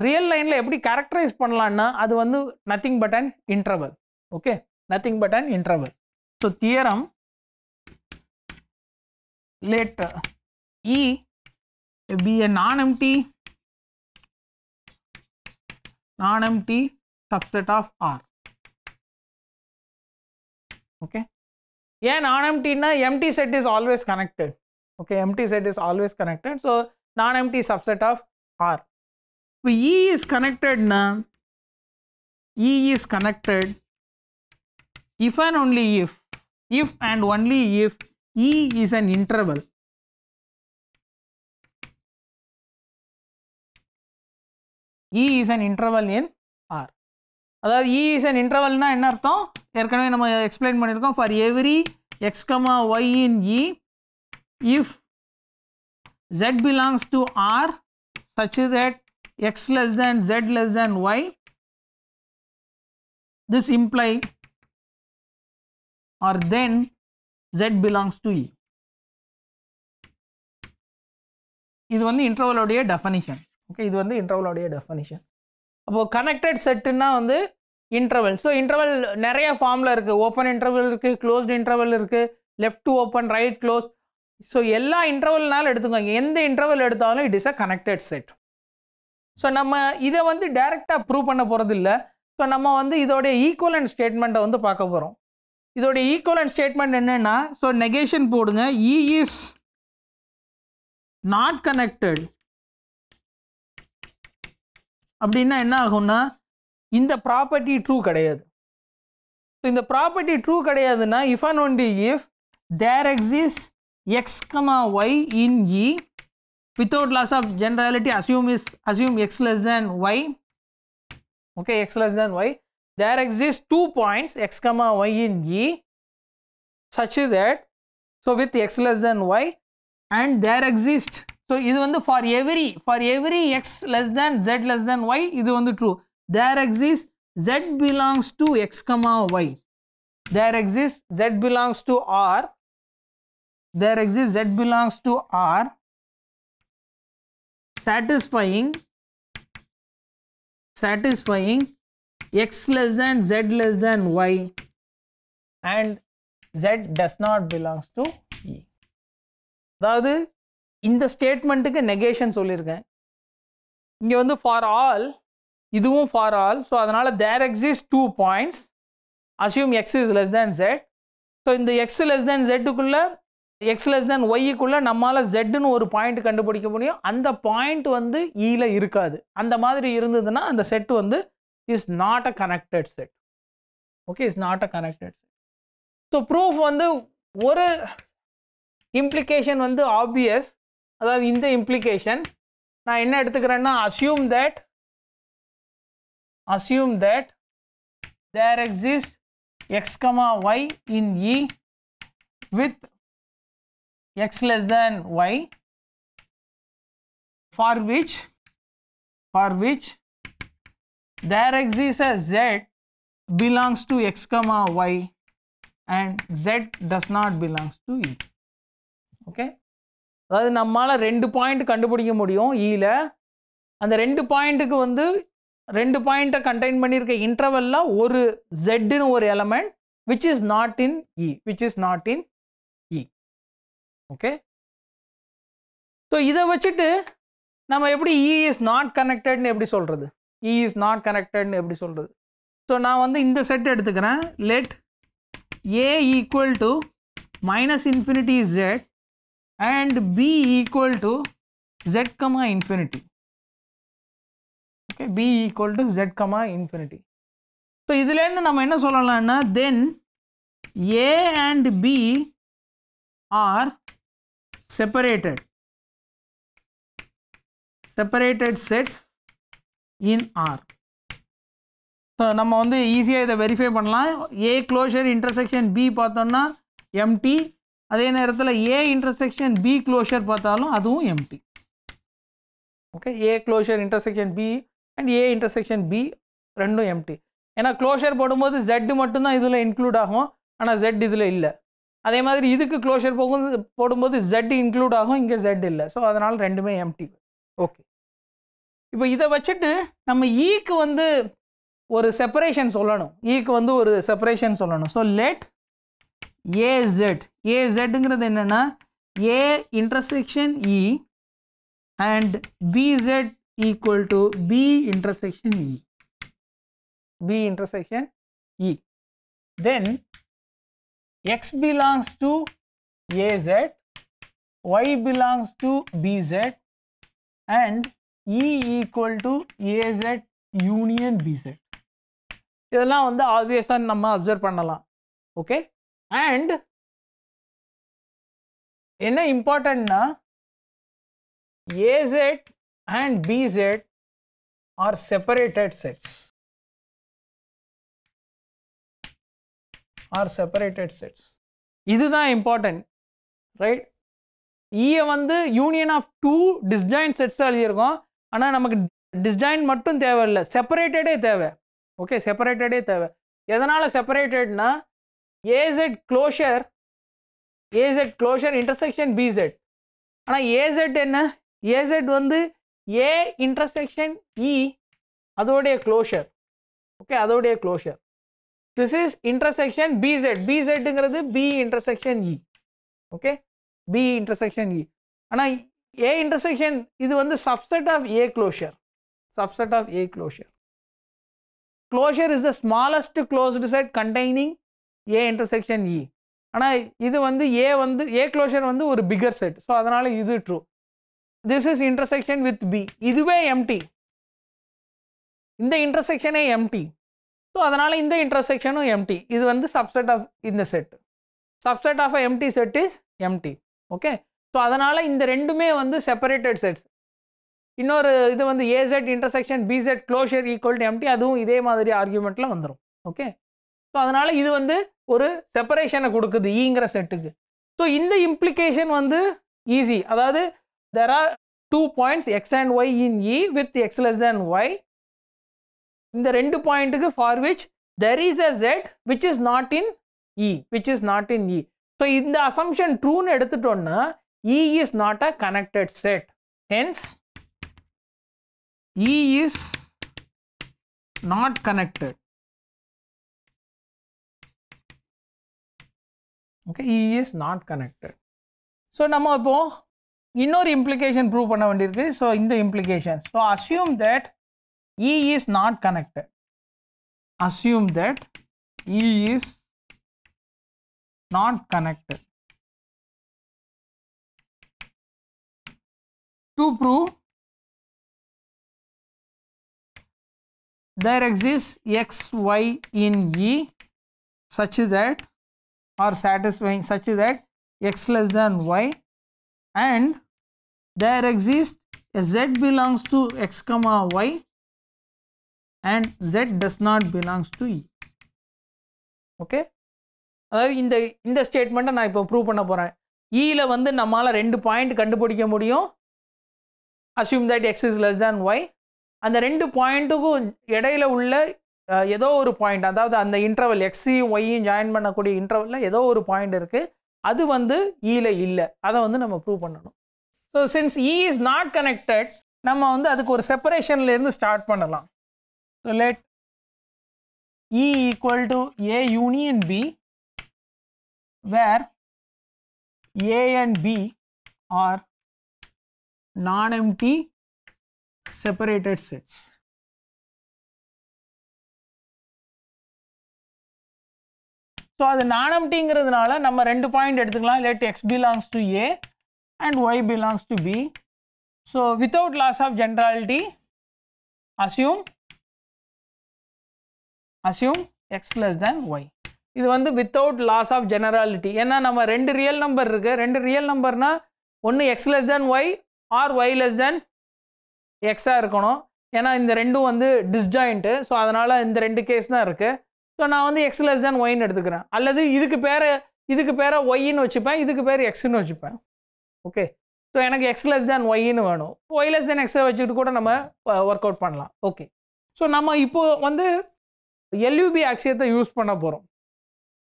ரியல் லைனில் எப்படி கேரக்டரைஸ் பண்ணலான்னா அது வந்து nothing but an interval okay nothing but an interval So theorem let E be a non-empty non-empty subset of R. Okay. A non-empty na empty set is always connected. Okay, empty set is always connected. So non-empty subset of R. So E is connected na E is connected if and only if if and only if E is an interval E is an interval in R அதாவது E is an intervalனா என்ன அர்த்தம் ஏற்கனவே நம்ம explain பண்ணியிருக்கோம் for every X comma Y in E if Z belongs to R such that X less than Z less than Y this imply or then z belongs to E. இது வந்து இன்டர்வலோடைய definition okay இது வந்து இன்டர்வலோடைய definition அப்போது connected செட்டுன்னா வந்து interval so interval நிறைய ஃபார்மில் இருக்குது open interval இருக்குது closed இன்டர்வல் இருக்குது left to open right close so எல்லா இன்டர்வல்னாலும் எடுத்துக்கோங்க எந்த interval எடுத்தாலும் it is a connected set so நம்ம இதை வந்து டைரெக்டாக ப்ரூவ் பண்ண போகிறது இல்லை ஸோ நம்ம வந்து இதோடைய equivalent ஸ்டேட்மெண்ட்டை வந்து பார்க்க போகிறோம் இதோடைய ஈக்குவலன் ஸ்டேட்மெண்ட் என்னென்னா ஸோ நெகேஷன் போடுங்க இ இஸ் நாட் கனெக்டட் அப்படின்னா என்ன ஆகும்னா இந்த ப்ராப்பர்ட்டி ட்ரூ கிடையாது ஸோ இந்த ப்ராப்பர்ட்டி ட்ரூ கிடையாதுன்னா if and only if there exist X comma Y in E without loss of generality assume is assume X less than Y okay X less than Y there exist two points x comma y in E such that so with x less than y and there exist so இது வந்து for every for every x less than z less than y one the true there exists z belongs to x comma y there exists z belongs to r there exists z belongs to r satisfying satisfying x less than z less than y and z does not belongs to e அதாவது இந்த ஸ்டேட்மெண்ட்டுக்கு negation சொல்லியிருக்கேன் இங்கே வந்து for all இதுவும் for all so அதனால் there exist two points assume X is less than Z so இந்த X less than ஜெட்டுக்குள்ளே X less than ஒய்யுக்குள்ளே நம்மளால் ஜெட்டுன்னு ஒரு பாயிண்ட் கண்டுபிடிக்க முடியும் அந்த பாயிண்ட் வந்து ஈயில் e இருக்காது அந்த மாதிரி இருந்ததுன்னா அந்த செட் வந்து is not a connected set okay is not a connected set so proof வந்து ஒரு இம்ப்ளிகேஷன் வந்து ஆப்வியஸ் அதாவது இந்த இம்ப்ளிகேஷன் நான் என்ன எடுத்துக்கிறேன்னா assume that assume that there exist x comma y in E with x less than y for which for which there exists a z belongs to x comma y and z does not belongs to e okay அதாவது நம்மளால் ரெண்டு point கண்டுபிடிக்க முடியும் ஈல அந்த ரெண்டு பாயிண்ட்டுக்கு வந்து ரெண்டு பாயிண்ட்டை கண்டெயின் பண்ணியிருக்க இன்டர்வலில் ஒரு ஜெட்டுன்னு ஒரு element which is not in E which is not in E okay so இதை வச்சுட்டு நம்ம எப்படி இ இஸ் நாட் கனெக்டட்னு எப்படி சொல்கிறது இஸ் நாட் கனெக்டட்னு எப்படி சொல்கிறது ஸோ நான் வந்து இந்த செட் எடுத்துக்கிறேன் let A equal to minus infinity Z and B equal to jet comma infinity okay B equal to jet comma infinity so இதுலேருந்து நம்ம என்ன சொல்லலாம்னா then A and B are separated separated sets in R so நம்ம வந்து ஈஸியாக இதை verify பண்ணலாம் A closure intersection B பார்த்தோம்னா எம்டி அதே நேரத்தில் ஏ இன்டர்செக்ஷன் பி க்ளோஷர் பார்த்தாலும் அதுவும் empty okay A closure intersection B and A intersection B ரெண்டும் எம்டி ஏன்னா க்ளோஷர் போடும்போது ஜெட்டு மட்டும்தான் இதில் இன்க்ளூட் ஆகும் ஆனால் ஜெட் இதில் இல்லை அதே மாதிரி இதுக்கு க்ளோஷர் போகும்போது போடும்போது ஜெட் இன்க்ளூட் ஆகும் இங்கே ஜெட் இல்லை ஸோ அதனால் ரெண்டுமே எம்டி ஓகே இப்போ இதை வச்சுட்டு நம்ம ஈக்கு e வந்து ஒரு செப்பரேஷன் சொல்லணும் ஈக்கு e வந்து ஒரு செப்பரேஷன் சொல்லணும் ஸோ லெட் ஏசெட் ஏசெட்டுங்கிறது என்னென்னா A intersection E and B set equal to B intersection E B intersection E then X belongs to A set Y belongs to B set and E equal to AZ union BZ இதெல்லாம் வந்து ஆப்வியஸாக நம்ம observe பண்ணலாம் okay and என்ன இம்பார்ட்டன்ட்னா AZ and BZ are separated sets are separated sets இதுதான் important right ஈயை வந்து union of two disjoint sets எழுதியிருக்கோம் ஆனால் நமக்கு டிஸ்டைன் மட்டும் தேவையில்லை செப்பரேட்டடே தேவை ஓகே செப்பரேட்டடே தேவை எதனால் செப்பரேட்டட்னா A set closure A set closure intersection B set ஆனால் ஏசெட் என்ன ஏசெட் வந்து ஏ இன்டர்செக்ஷன் இ அதோடைய க்ளோஷர் ஓகே அதோடைய closure this is intersection B set பிசெட்டுங்கிறது B intersection E okay B intersection E ஆனால் ஏ இன்டர்செக்ஷன் இது வந்து subset of A closure subset of A closure closure is the smallest closed set containing A intersection E ஆனால் இது வந்து ஏ வந்து A closure வந்து ஒரு பிகர் செட் ஸோ அதனால் இது true this is intersection with B இதுவே எம்டி இந்த இன்டர்செக்ஷனே எம்டி ஸோ அதனால் இந்த இன்டர்செக்ஷனும் எம்டி இது வந்து சப்செட் ஆஃப் இந்த set subset of empty set is empty okay so அதனால் இந்த ரெண்டுமே வந்து செப்பரேட்டட் செட்ஸ் இன்னொரு இது வந்து A set intersection B set closure equal to empty அதுவும் இதே மாதிரி ஆர்கியூமெண்ட்டில் வந்துடும் ஓகே ஸோ அதனால் இது வந்து ஒரு செப்பரேஷனை கொடுக்குது ஈங்கிற e செட்டுக்கு ஸோ இந்த இம்ப்ளிகேஷன் வந்து ஈஸி அதாவது there are two points X and Y in E with X less than Y இந்த ரெண்டு பாயிண்ட்டுக்கு for which there is a set which is not in E which is not in E so இந்த assumption ட்ரூன்னு எடுத்துட்டோன்னா E is not a connected set. Hence, E is not connected. Okay, E is not connected. So, நம்ம இப்போ இன்னொரு implication prove So, in the implication. So, assume that E is not connected. Assume that E is not connected. to prove there exists x y in E such that or satisfying such that x less than y and there exists a z belongs to x comma y and z does not belongs to E. Okay அதாவது இந்த இந்த ஸ்டேட்மெண்ட்டை நான் இப்போ prove பண்ண போகிறேன் ஈயில் வந்து நம்மளால் ரெண்டு பாயிண்ட் கண்டுபிடிக்க முடியும் assume that X is less than Y அந்த ரெண்டு பாயிண்ட்டுக்கும் இடையில உள்ள ஏதோ ஒரு பாயிண்ட் அதாவது அந்த இன்டர்வல் எக்ஸையும் ஒய்யும் ஜாயின் பண்ணக்கூடிய இன்டர்வலில் ஏதோ ஒரு பாயிண்ட் இருக்குது அது வந்து ஈல e இல்லை அதை வந்து நம்ம ப்ரூவ் பண்ணணும் so since E is not connected நம்ம வந்து அதுக்கு ஒரு செப்பரேஷன்லேருந்து ஸ்டார்ட் பண்ணலாம் so let E equal to A union B where A and B are non-empty separated sets. So அது நானம்டிங்கிறதுனால நம்ம ரெண்டு பாயிண்ட் எடுத்துக்கலாம் let x belongs to A and Y belongs to B so without loss of generality assume, assume x less than Y இது வந்து without loss of ஜெனராலிட்டி ஏன்னா நம்ம ரெண்டு ரியல் நம்பர் இருக்குது ரெண்டு ரியல் நம்பர்னால் ஒன்று X less than Y or Y less than எக்ஸாக இருக்கணும் ஏன்னா இந்த ரெண்டும் வந்து டிஸ்ஜாயிண்ட்டு ஸோ அதனால் இந்த ரெண்டு கேஸ் தான் இருக்குது ஸோ நான் வந்து எக்ஸ் லெஸ் தென் ஒயின்னு எடுத்துக்கிறேன் அல்லது இதுக்கு பேர் இதுக்கு பேரை ஒய்ன்னு வச்சுப்பேன் இதுக்கு பேர் எக்ஸ்ன்னு வச்சுப்பேன் ஓகே ஸோ எனக்கு எக்ஸ் லெஸ் தேன் ஒய்ன்னு வேணும் ஒய் லெஸ் தேன் எக்ஸை வச்சுட்டு கூட நம்ம ஒர்க் அவுட் பண்ணலாம் ஓகே ஸோ நம்ம இப்போ வந்து எல்யூபி ஆக்சியத்தை யூஸ் பண்ண போகிறோம்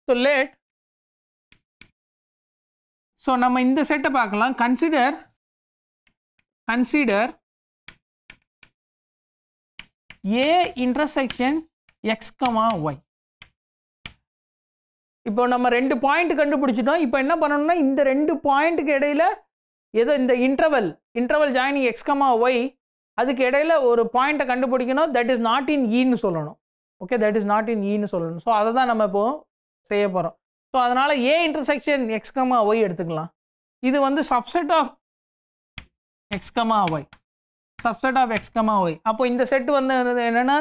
ஸோ லேட் ஸோ நம்ம இந்த செட்டை பார்க்கலாம் consider consider A intersection x, Y இப்போ நம்ம ரெண்டு பாயிண்ட் கண்டுபிடிச்சிட்டோம் இப்போ என்ன பண்ணணும்னா இந்த ரெண்டு பாயிண்ட்டுக்கு இடையில ஏதோ இந்த interval interval joining X comma Y அதுக்கு இடையில ஒரு பாயிண்ட்டை கண்டுபிடிக்கணும் தட் இஸ் நாட் இன் ஈன்னு சொல்லணும் okay that is not in ஈன்னு சொல்லணும் ஸோ அதை தான் நம்ம இப்போ செய்ய போகிறோம் ஸோ அதனால் A intersection X comma Y எடுத்துக்கலாம் இது வந்து subset of x comma y subset of x comma y அப்போ இந்த செட் வந்து என்னன்னா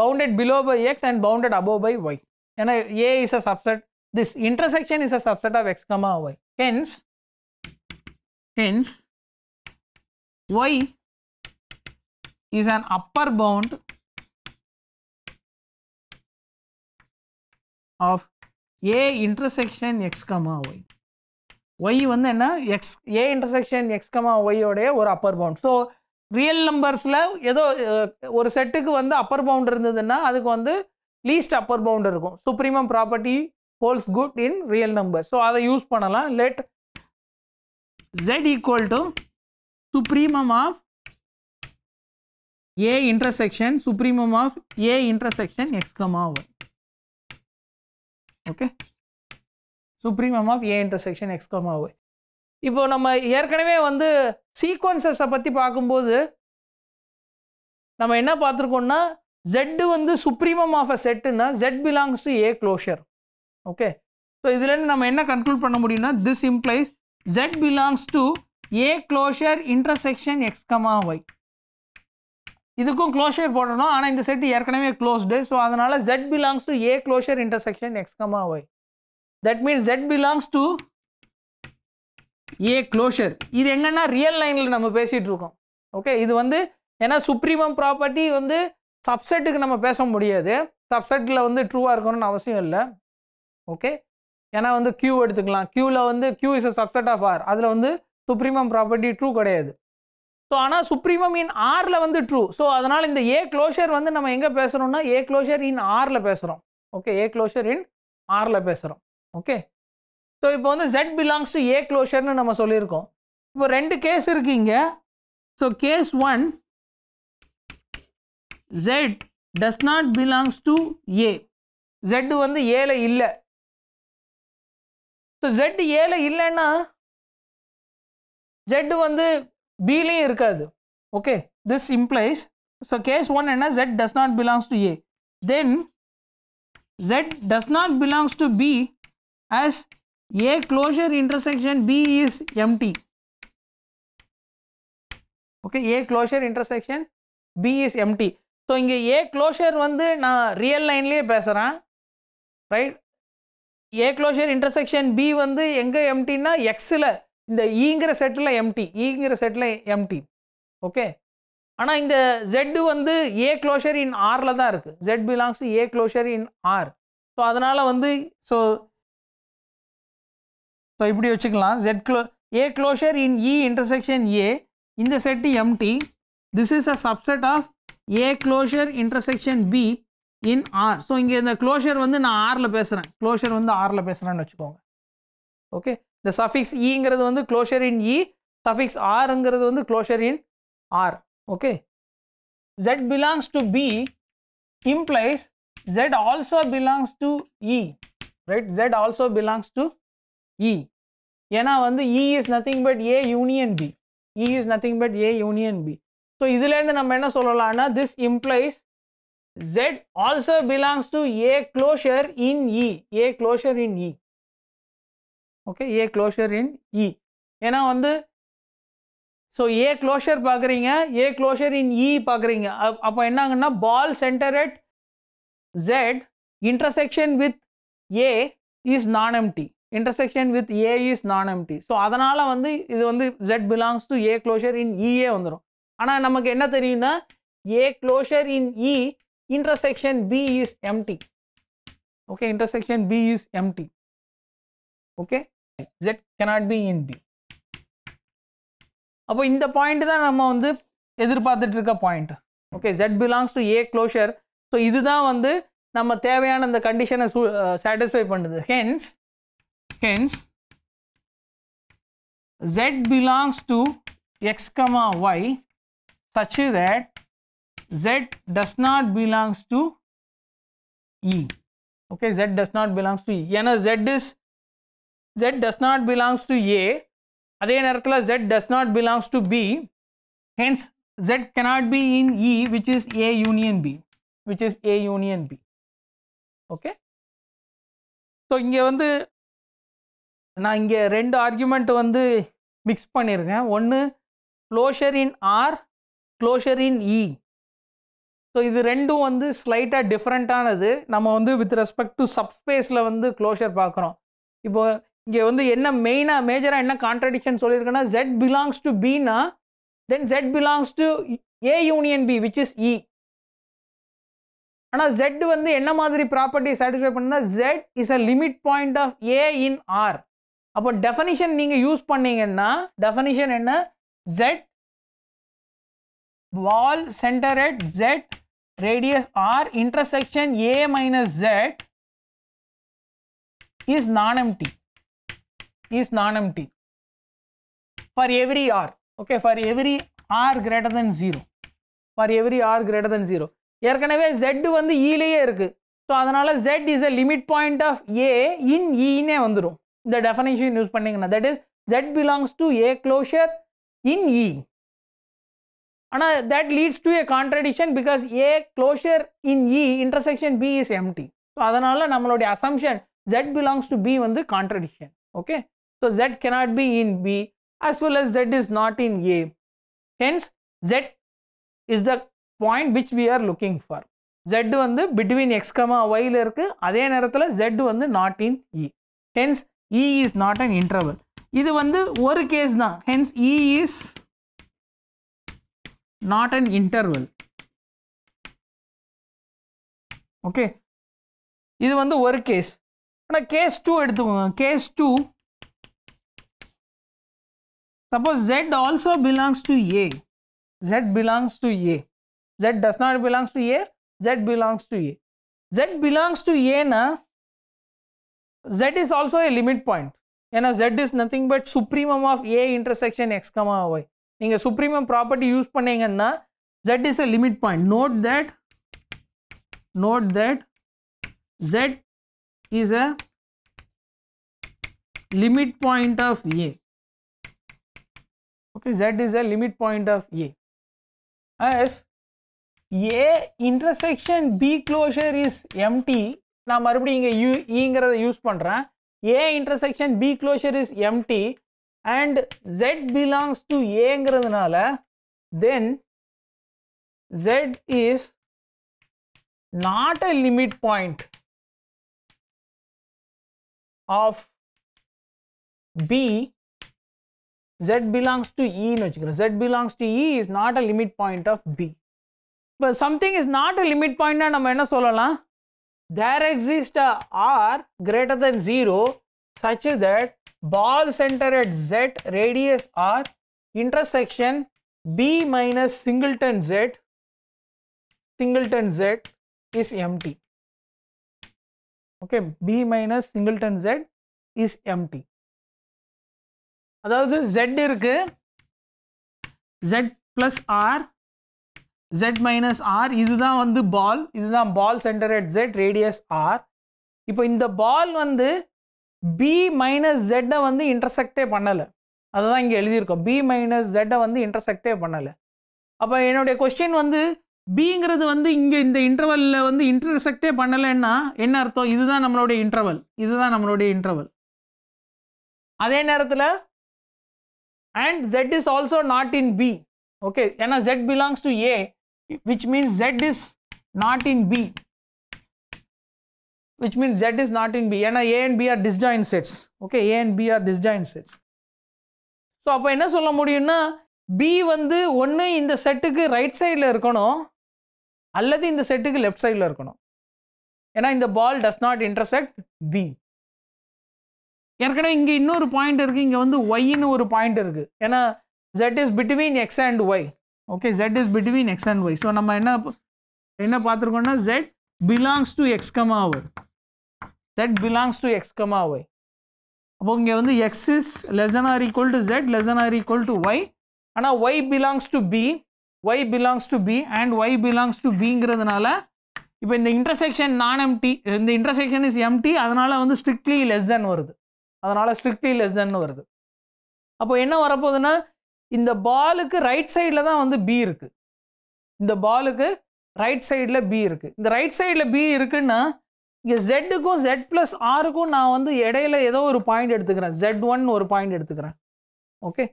bounded below by x and bounded above by y ஏன்னா a is a subset this intersection is a subset of x comma y hence hence y is an upper bound of a intersection x comma y Y வந்து என்ன X A intersection X comma ஒய்யோடைய ஒரு upper bound so real நம்பர்ஸில் ஏதோ ஒரு செட்டுக்கு வந்து upper bound இருந்ததுன்னா அதுக்கு வந்து லீஸ்ட் அப்பர் பவுண்ட் இருக்கும் supremum property holds good in real number so அதை யூஸ் பண்ணலாம் let Z equal to supremum of A intersection supremum of A intersection X comma Y okay supremum of A intersection X comma Y இப்போ நம்ம ஏற்கனவே வந்து சீக்வன்சஸை பற்றி பார்க்கும்போது நம்ம என்ன பார்த்துருக்கோம்னா ஜெட்டு வந்து சுப்ரீமம் ஆஃப் அ செட்டுன்னா Z belongs to A closure okay so இதுலேருந்து நம்ம என்ன கன்க்ளூட் பண்ண முடியும்னா this implies Z belongs to A closure intersection X comma Y இதுக்கும் க்ளோஷர் போடணும் ஆனால் இந்த செட்டு ஏற்கனவே க்ளோஸ்டு ஸோ அதனால் Z belongs to A closure intersection X comma Y that means Z belongs to A closure இது எங்கன்னா ரியல் லைனில் நம்ம பேசிகிட்டு இருக்கோம் ஓகே இது வந்து ஏன்னா சுப்ரீமம் ப்ராப்பர்ட்டி வந்து சப்செட்டுக்கு நம்ம பேச முடியாது சப்செட்டில் வந்து ட்ரூவாக இருக்கணும்னு அவசியம் இல்லை ஓகே ஏன்னா வந்து க்யூ எடுத்துக்கலாம் க்யூவில் வந்து Q is a subset of R அதில் வந்து சுப்ரீமம் ப்ராப்பர்ட்டி ட்ரூ கிடையாது ஸோ ஆனால் சுப்ரீமம் இன் ஆரில் வந்து ட்ரூ ஸோ அதனால் இந்த ஏ க்ளோஷர் வந்து நம்ம எங்கே பேசுகிறோம்னா ஏ க்ளோஷர் இன் ஆரில் பேசுகிறோம் ஓகே ஏ க்ளோஷர் இன் ஆரில் பேசுகிறோம் ஓகே ஸோ இப்போ வந்து ஜெட் பிலாங்ஸ் டு ஏ க்ளோஷர்னு நம்ம சொல்லியிருக்கோம் இப்போ ரெண்டு கேஸ் இருக்கீங்க so case one Z does not belongs to A Z வந்து ஏல இல்லை ஸோ ஜெட் ஏல இல்லைன்னா ஜெட் வந்து பிலையும் இருக்காது okay this implies so case one என்ன Z does not belongs to A then Z does not belongs to B as A closure intersection B is empty. Okay, A closure intersection B is empty. So இங்கே A closure வந்து நான் real லைன்லேயே பேசுகிறேன் right A closure intersection B வந்து எங்கே எம்டின்னா எக்ஸில் இந்த ஈங்கிற e செட்டில் எம்டி ஈங்கிற e செட்டில் எம்டி ஓகே ஆனால் இந்த ஜெட்டு வந்து ஏ க்ளோஷர் இன் ஆரில் தான் இருக்குது Z belongs A closure in R so அதனால் வந்து ஸோ ஸோ இப்படி வச்சுக்கலாம் ஜெட் க்ளோ A closure in E intersection A இந்த set empty this is a subset of A closure intersection B in R so இங்கே இந்த க்ளோஷர் வந்து நான் ஆரில் பேசுகிறேன் க்ளோஷர் வந்து ஆரில் பேசுகிறேன்னு வச்சுக்கோங்க ஓகே இந்த சஃபிக்ஸ் இங்கிறது வந்து க்ளோஷர் இன் இ சஃபிக்ஸ் ஆருங்கிறது வந்து closure in R okay Z belongs to B implies Z also belongs to E, right? Z also belongs to E e. ஏன்னா வந்து இ is nothing but A union B E is nothing but A union B so இதுலேருந்து நம்ம என்ன சொல்லலாம்னா this implies Z also belongs to A closure in E A closure in E okay A closure in E ஏன்னா வந்து so ஏ closure பார்க்குறீங்க ஏ closure in E பார்க்குறீங்க அப்போ என்னாங்கன்னா ball centre at Z intersection with A is non empty intersection with A is non-empty. So, அதனால வந்து இது வந்து Z belongs to A closure in E வந்துரும். அனா நமக்கு என்ன தெரியும்னா A closure in E, intersection B is empty. okay intersection b is empty okay z cannot be in b அப்போ இந்த point தான் நம்ம வந்து எதிர்பார்த்துட்டு இருக்க point okay z belongs to a closure So, இதுதான் வந்து நம்ம தேவையான இந்த condition satisfy பண்ணுது Hence, hence z belongs to x comma y such that z does not belongs to e okay z does not belongs to e ஏன்னா z is z does not belongs to a adhe நேரத்தில் z does not belongs to b hence z cannot be in e which is a union b which is a union b okay so inge vande நான் இங்கே ரெண்டு argument வந்து mix பண்ணியிருக்கேன் ஒன்று closure in R closure in E so இது ரெண்டும் வந்து ஸ்லைட்டாக டிஃப்ரெண்ட்டானது நம்ம வந்து வித் ரெஸ்பெக்ட் டு சப்ஸ்பேஸில் வந்து க்ளோஷர் பார்க்குறோம் இப்போ இங்கே வந்து என்ன மெயினாக மேஜராக என்ன கான்ட்ரடிக்ஷன் சொல்லியிருக்கேன்னா ஜெட் பிலாங்ஸ் டு பின்னா then Z belongs to A union B which is E ஆனால் ஜெட் வந்து என்ன மாதிரி ப்ராப்பர்ட்டி சாட்டிஸ்ஃபை பண்ணுன்னா Z is a limit point of A in R அப்போ டெஃபனிஷன் நீங்கள் யூஸ் பண்ணீங்கன்னா டெஃபனிஷன் என்ன Z ball centre at Z radius R intersection A minus Z is non-empty, is non-empty for every R, okay, for every R greater than 0, for every R greater than 0. ஏற்கனவே Z வந்து Eலேயே இருக்கு. So, அதனால Z is a limit point of A in E நே வந்துரும். இந்த definition use பண்ணிங்கன்னா that is Z belongs to A closure in E ஆனால் that leads to a contradiction because A closure in E intersection B is empty so அதனால் நம்மளுடைய assumption Z belongs to B வந்து contradiction okay so Z cannot be in B as well as Z is not in A hence z is the point which we are looking for Z வந்து between x comma y இல் இருக்கு அதே நேரத்தில் z வந்து not in E hence E is not an interval. இது வந்து ஒரு case தான். Hence E is not an interval. Okay. இது வந்து ஒரு case. ஆனால் case 2 எடுத்துக்குங்க. Case 2 suppose Z also belongs to A. Z belongs to A. Z does not belongs to A. Z belongs to A. Z belongs to A na Z is also a limit point. And Z is nothing but supremum of A intersection X comma Y. know supremum property use பண்ணீங்கன்னா Z is a limit point. Note that, note that Z is a limit point of A. Okay, Z is a limit point of A. As A intersection B closure is empty, நான் மறுபடியும் இங்கே you ஈங்கிறத use பண்ணுறேன் A intersection B closure is empty and Z belongs to ஏங்கிறதுனால then Z is not a limit point of B Z belongs to இன்னு வச்சுக்கிறேன் Z belongs to E is not a limit point of B இப்போ something is not a limit பாயிண்ட்னா நம்ம என்ன சொல்லலாம் there exist a r greater than 0 such that ball center at z radius r intersection b minus singleton z singleton z is empty okay b minus singleton z is empty அதாவது z இருக்கு z plus r Z minus R இதுதான் வந்து ball இதுதான் ball centre at Z radius R இப்போ இந்த பால் வந்து B minus ஜெட்டை வந்து இன்டர்செக்டே பண்ணலை அதுதான் இங்கே எழுதியிருக்கோம் பி மைனஸ் ஜெட்டை வந்து இன்டர்செக்டே பண்ணலை அப்போ என்னுடைய கொஸ்டின் வந்து பிங்கிறது வந்து இங்கே இந்த இன்டர்வலில் வந்து இன்டர்செக்டே பண்ணலைன்னா என்ன அர்த்தம் இதுதான் நம்மளுடைய இன்டர்வல் இதுதான் நம்மளுடைய இன்டர்வல் அதே நேரத்தில் and Z is also not in B okay ஏன்னா Z belongs to A which means z is not in B which means Z is not in B ஏன்னா A and B are disjoint sets okay A and B are disjoint sets so அப்போ என்ன சொல்ல முடியும்னா B வந்து ஒன்று இந்த செட்டுக்கு right சைடில் இருக்கணும் அல்லது இந்த செட்டுக்கு லெஃப்ட் சைடில் இருக்கணும் ஏன்னா இந்த ball does not intersect B ஏற்கனவே இங்கே இன்னொரு பாயிண்ட் இருக்குது இங்கே வந்து ஒய்ன்னு ஒரு பாயிண்ட் இருக்குது ஏன்னா z is between X and y okay z is between X and y so நம்ம என்ன என்ன பார்த்துருக்கோம்னா z belongs to x comma y z belongs to x comma y அப்போ இங்கே வந்து x is less than equal to z less than or equal to y ஆனால் y belongs to b y belongs to b and y belongs to பிங்கிறதுனால இப்போ இந்த intersection நான் empty இந்த intersection is empty அதனால் வந்து ஸ்ட்ரிக்ட்லி லெஸ் தென் வருது அதனால் ஸ்ட்ரிக்ட்லி லெஸ் தென் வருது அப்போ என்ன வரப்போகுதுன்னா இந்த பாலுக்கு ரைட் சைடில் தான் வந்து பி இருக்குது இந்த பாலுக்கு ரைட் சைடில் பி இருக்குது இந்த ரைட் சைடில் பி இருக்குன்னா இங்கே ஜெட்டுக்கும் ஜெட் ப்ளஸ் ஆருக்கும் நான் வந்து இடையில ஏதோ ஒரு பாயிண்ட் எடுத்துக்கிறேன் ஜெட் ஒன் ஒரு பாயிண்ட் எடுத்துக்கிறேன் ஓகே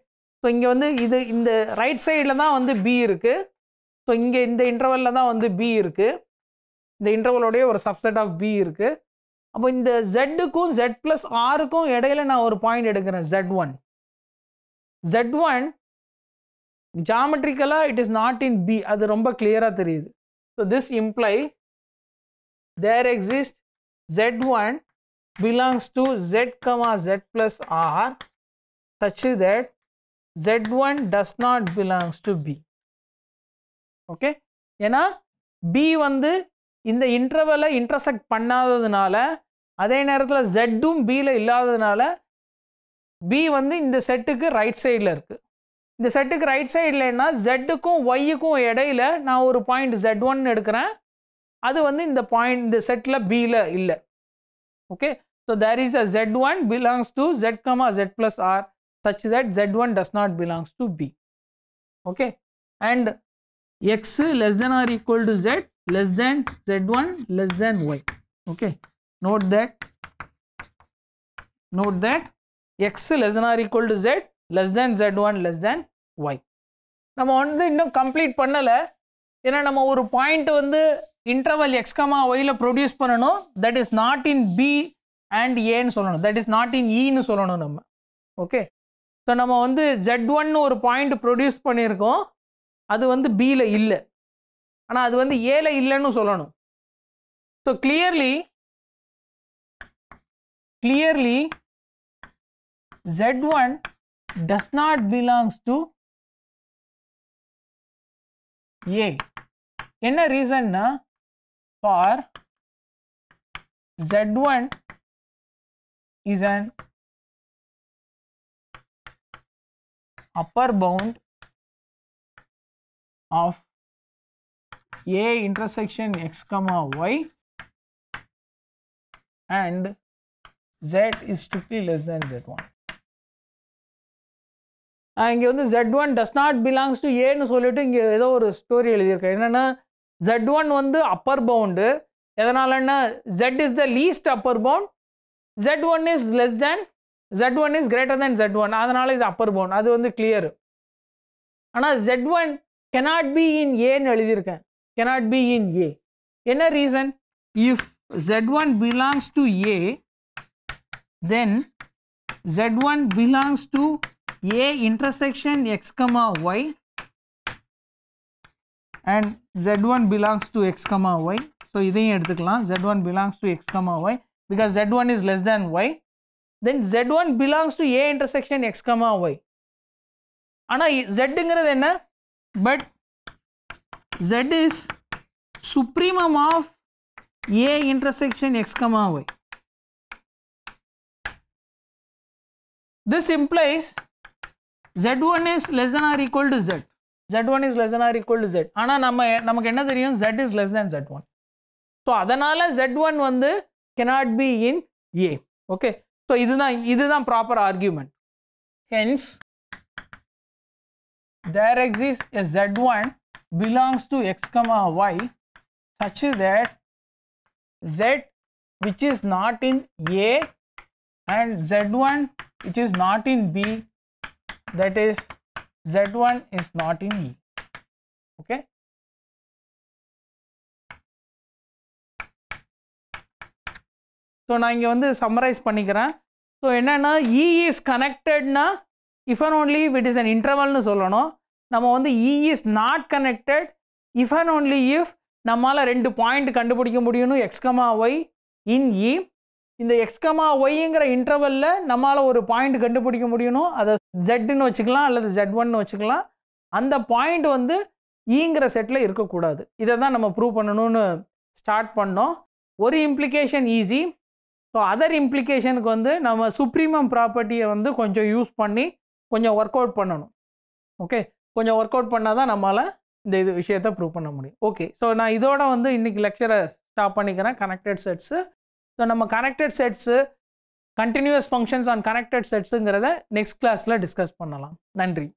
ஸோ இங்கே வந்து இது இந்த ரைட் சைடில் தான் வந்து பி இருக்குது ஸோ இங்கே இந்த இன்டர்வலில் தான் வந்து பி இருக்குது இந்த இன்டர்வலோடைய ஒரு சப்செட் ஆஃப் பி இருக்குது அப்போ இந்த ஜெட்டுக்கும் ஜெட் ப்ளஸ் ஆருக்கும் இடையில நான் ஒரு பாயிண்ட் எடுக்கிறேன் ஜெட் ஒன் ஜெட் ஒன் ஜாமெட்ரிக்கலாக it is not in b அது ரொம்ப கிளியராக தெரியுது so this imply there exist z one belongs to jet comma z plus or such z one does not belongs to b okay ஏன்னா b வந்து இந்த இன்டர்வலை intersect பண்ணாததுனால அதே நேரத்தில் ஜெட்டும் பியில் இல்லாததுனால பி வந்து இந்த செட்டுக்கு ரைட் சைடில் இருக்குது இந்த செட்டுக்கு ரைட் சைடில் என்ன ஜெட்டுக்கும் ஒய்யுக்கும் இடையில நான் ஒரு பாயிண்ட் ஜெட் ஒன் எடுக்கிறேன் அது வந்து இந்த பாயிண்ட் இந்த செட்டில் பியில் இல்லை okay so there is a z one belongs to jet comma z plus or such that z1 does not belongs to b okay and x less than or equal to z less than z1 less than y okay note that note that x less than or equal to z less than z one less than y நம்ம வந்து இன்னும் complete பண்ணலை ஏன்னா நம்ம ஒரு point வந்து interval x comma ஒயில் produce பண்ணணும் that is not in b and ஏன்னு சொல்லணும் தட் இஸ் நாட் இன் ஈன்னு சொல்லணும் நம்ம ஓகே ஸோ நம்ம வந்து ஜெட் ஒன்னு ஒரு பாயிண்ட் ப்ரொடியூஸ் பண்ணியிருக்கோம் அது வந்து ல இல்லை ஆனால் அது வந்து ஏல இல்லைன்னு சொல்லணும் so clearly clearly z one does not belongs to A. a reason for Z1 is an upper bound of A intersection x comma y and z is strictly less than z1. இங்கே வந்து z one does not belongs to ஏன்னு சொல்லிட்டு இங்கே ஏதோ ஒரு story எழுதியிருக்கேன் என்னென்னா z one வந்து அப்பர் பவுண்டு எதனாலன்னா z is the least upper bound z one is less than z one is greater than z one அதனால் இது அப்பர் பவுண்ட் அது வந்து கிளியர் ஆனால் z one cannot be in ஏன்னு எழுதியிருக்கேன் கெனாட் பி இன் ஏ என்ன reason if z one belongs to A then z one belongs to A intersection x comma y and z1 belongs to x comma y. So இதையும் எடுத்துக்கலாம் z1 belongs to x comma y because z1 is less than y then z1 belongs to A intersection x comma y. ஆனால் zங்கிறது என்ன but z is supremum of A intersection x comma y. This implies Z1 is less than or equal to Z. Z1 is less than or equal to Z. ஆனால் நம்ம நமக்கு என்ன தெரியும் Z is less than Z1. So அதனால் Z1 வந்து cannot be in A. Okay. So இதுதான் இதுதான் proper argument. Hence, there exists a z1 belongs to x comma y such that z which is not in a and z1 which is not in b that is z1 is not in E. Okay. So நான் இங்கே வந்து summarise பண்ணிக்கிறேன் so என்னென்னா e is கனெக்டட்னா if and only if it is an இன்டர்வல்னு சொல்லணும் நம்ம வந்து இ is not connected if and only if நம்மளால் ரெண்டு பாயிண்ட் கண்டுபிடிக்க முடியும்னு எக்ஸ்கமா ஒய் இன் இ இந்த எக்ஸ்கமா ஒய்ங்கிற இன்டர்வல்ல நம்மளால் ஒரு பாயிண்ட் கண்டுபிடிக்க முடியணும் அதை ஜெட்டுன்னு வச்சுக்கலாம் அல்லது ஜெட் ஒன்னு வச்சுக்கலாம் அந்த பாயிண்ட் வந்து ஈங்கிற செட்டில் இருக்கக்கூடாது இதை தான் நம்ம ப்ரூவ் பண்ணணும்னு ஸ்டார்ட் பண்ணோம் ஒரு இம்ப்ளிகேஷன் ஈஸி ஸோ அதர் இம்ப்ளிகேஷனுக்கு வந்து நம்ம சுப்ரீமம் ப்ராப்பர்ட்டியை வந்து கொஞ்சம் யூஸ் பண்ணி கொஞ்சம் ஒர்க் அவுட் பண்ணணும் ஓகே கொஞ்சம் ஒர்க் அவுட் பண்ணால் தான் நம்மளால் இந்த இது விஷயத்தை ப்ரூவ் பண்ண முடியும் ஓகே ஸோ நான் இதோட வந்து இன்றைக்கி லெக்சரை ஸ்டாப் பண்ணிக்கிறேன் கனெக்டட் செட்ஸு ஸோ நம்ம connected sets continuous functions on connected செட்ஸுங்கிறத நெக்ஸ்ட் கிளாஸில் டிஸ்கஸ் பண்ணலாம் நன்றி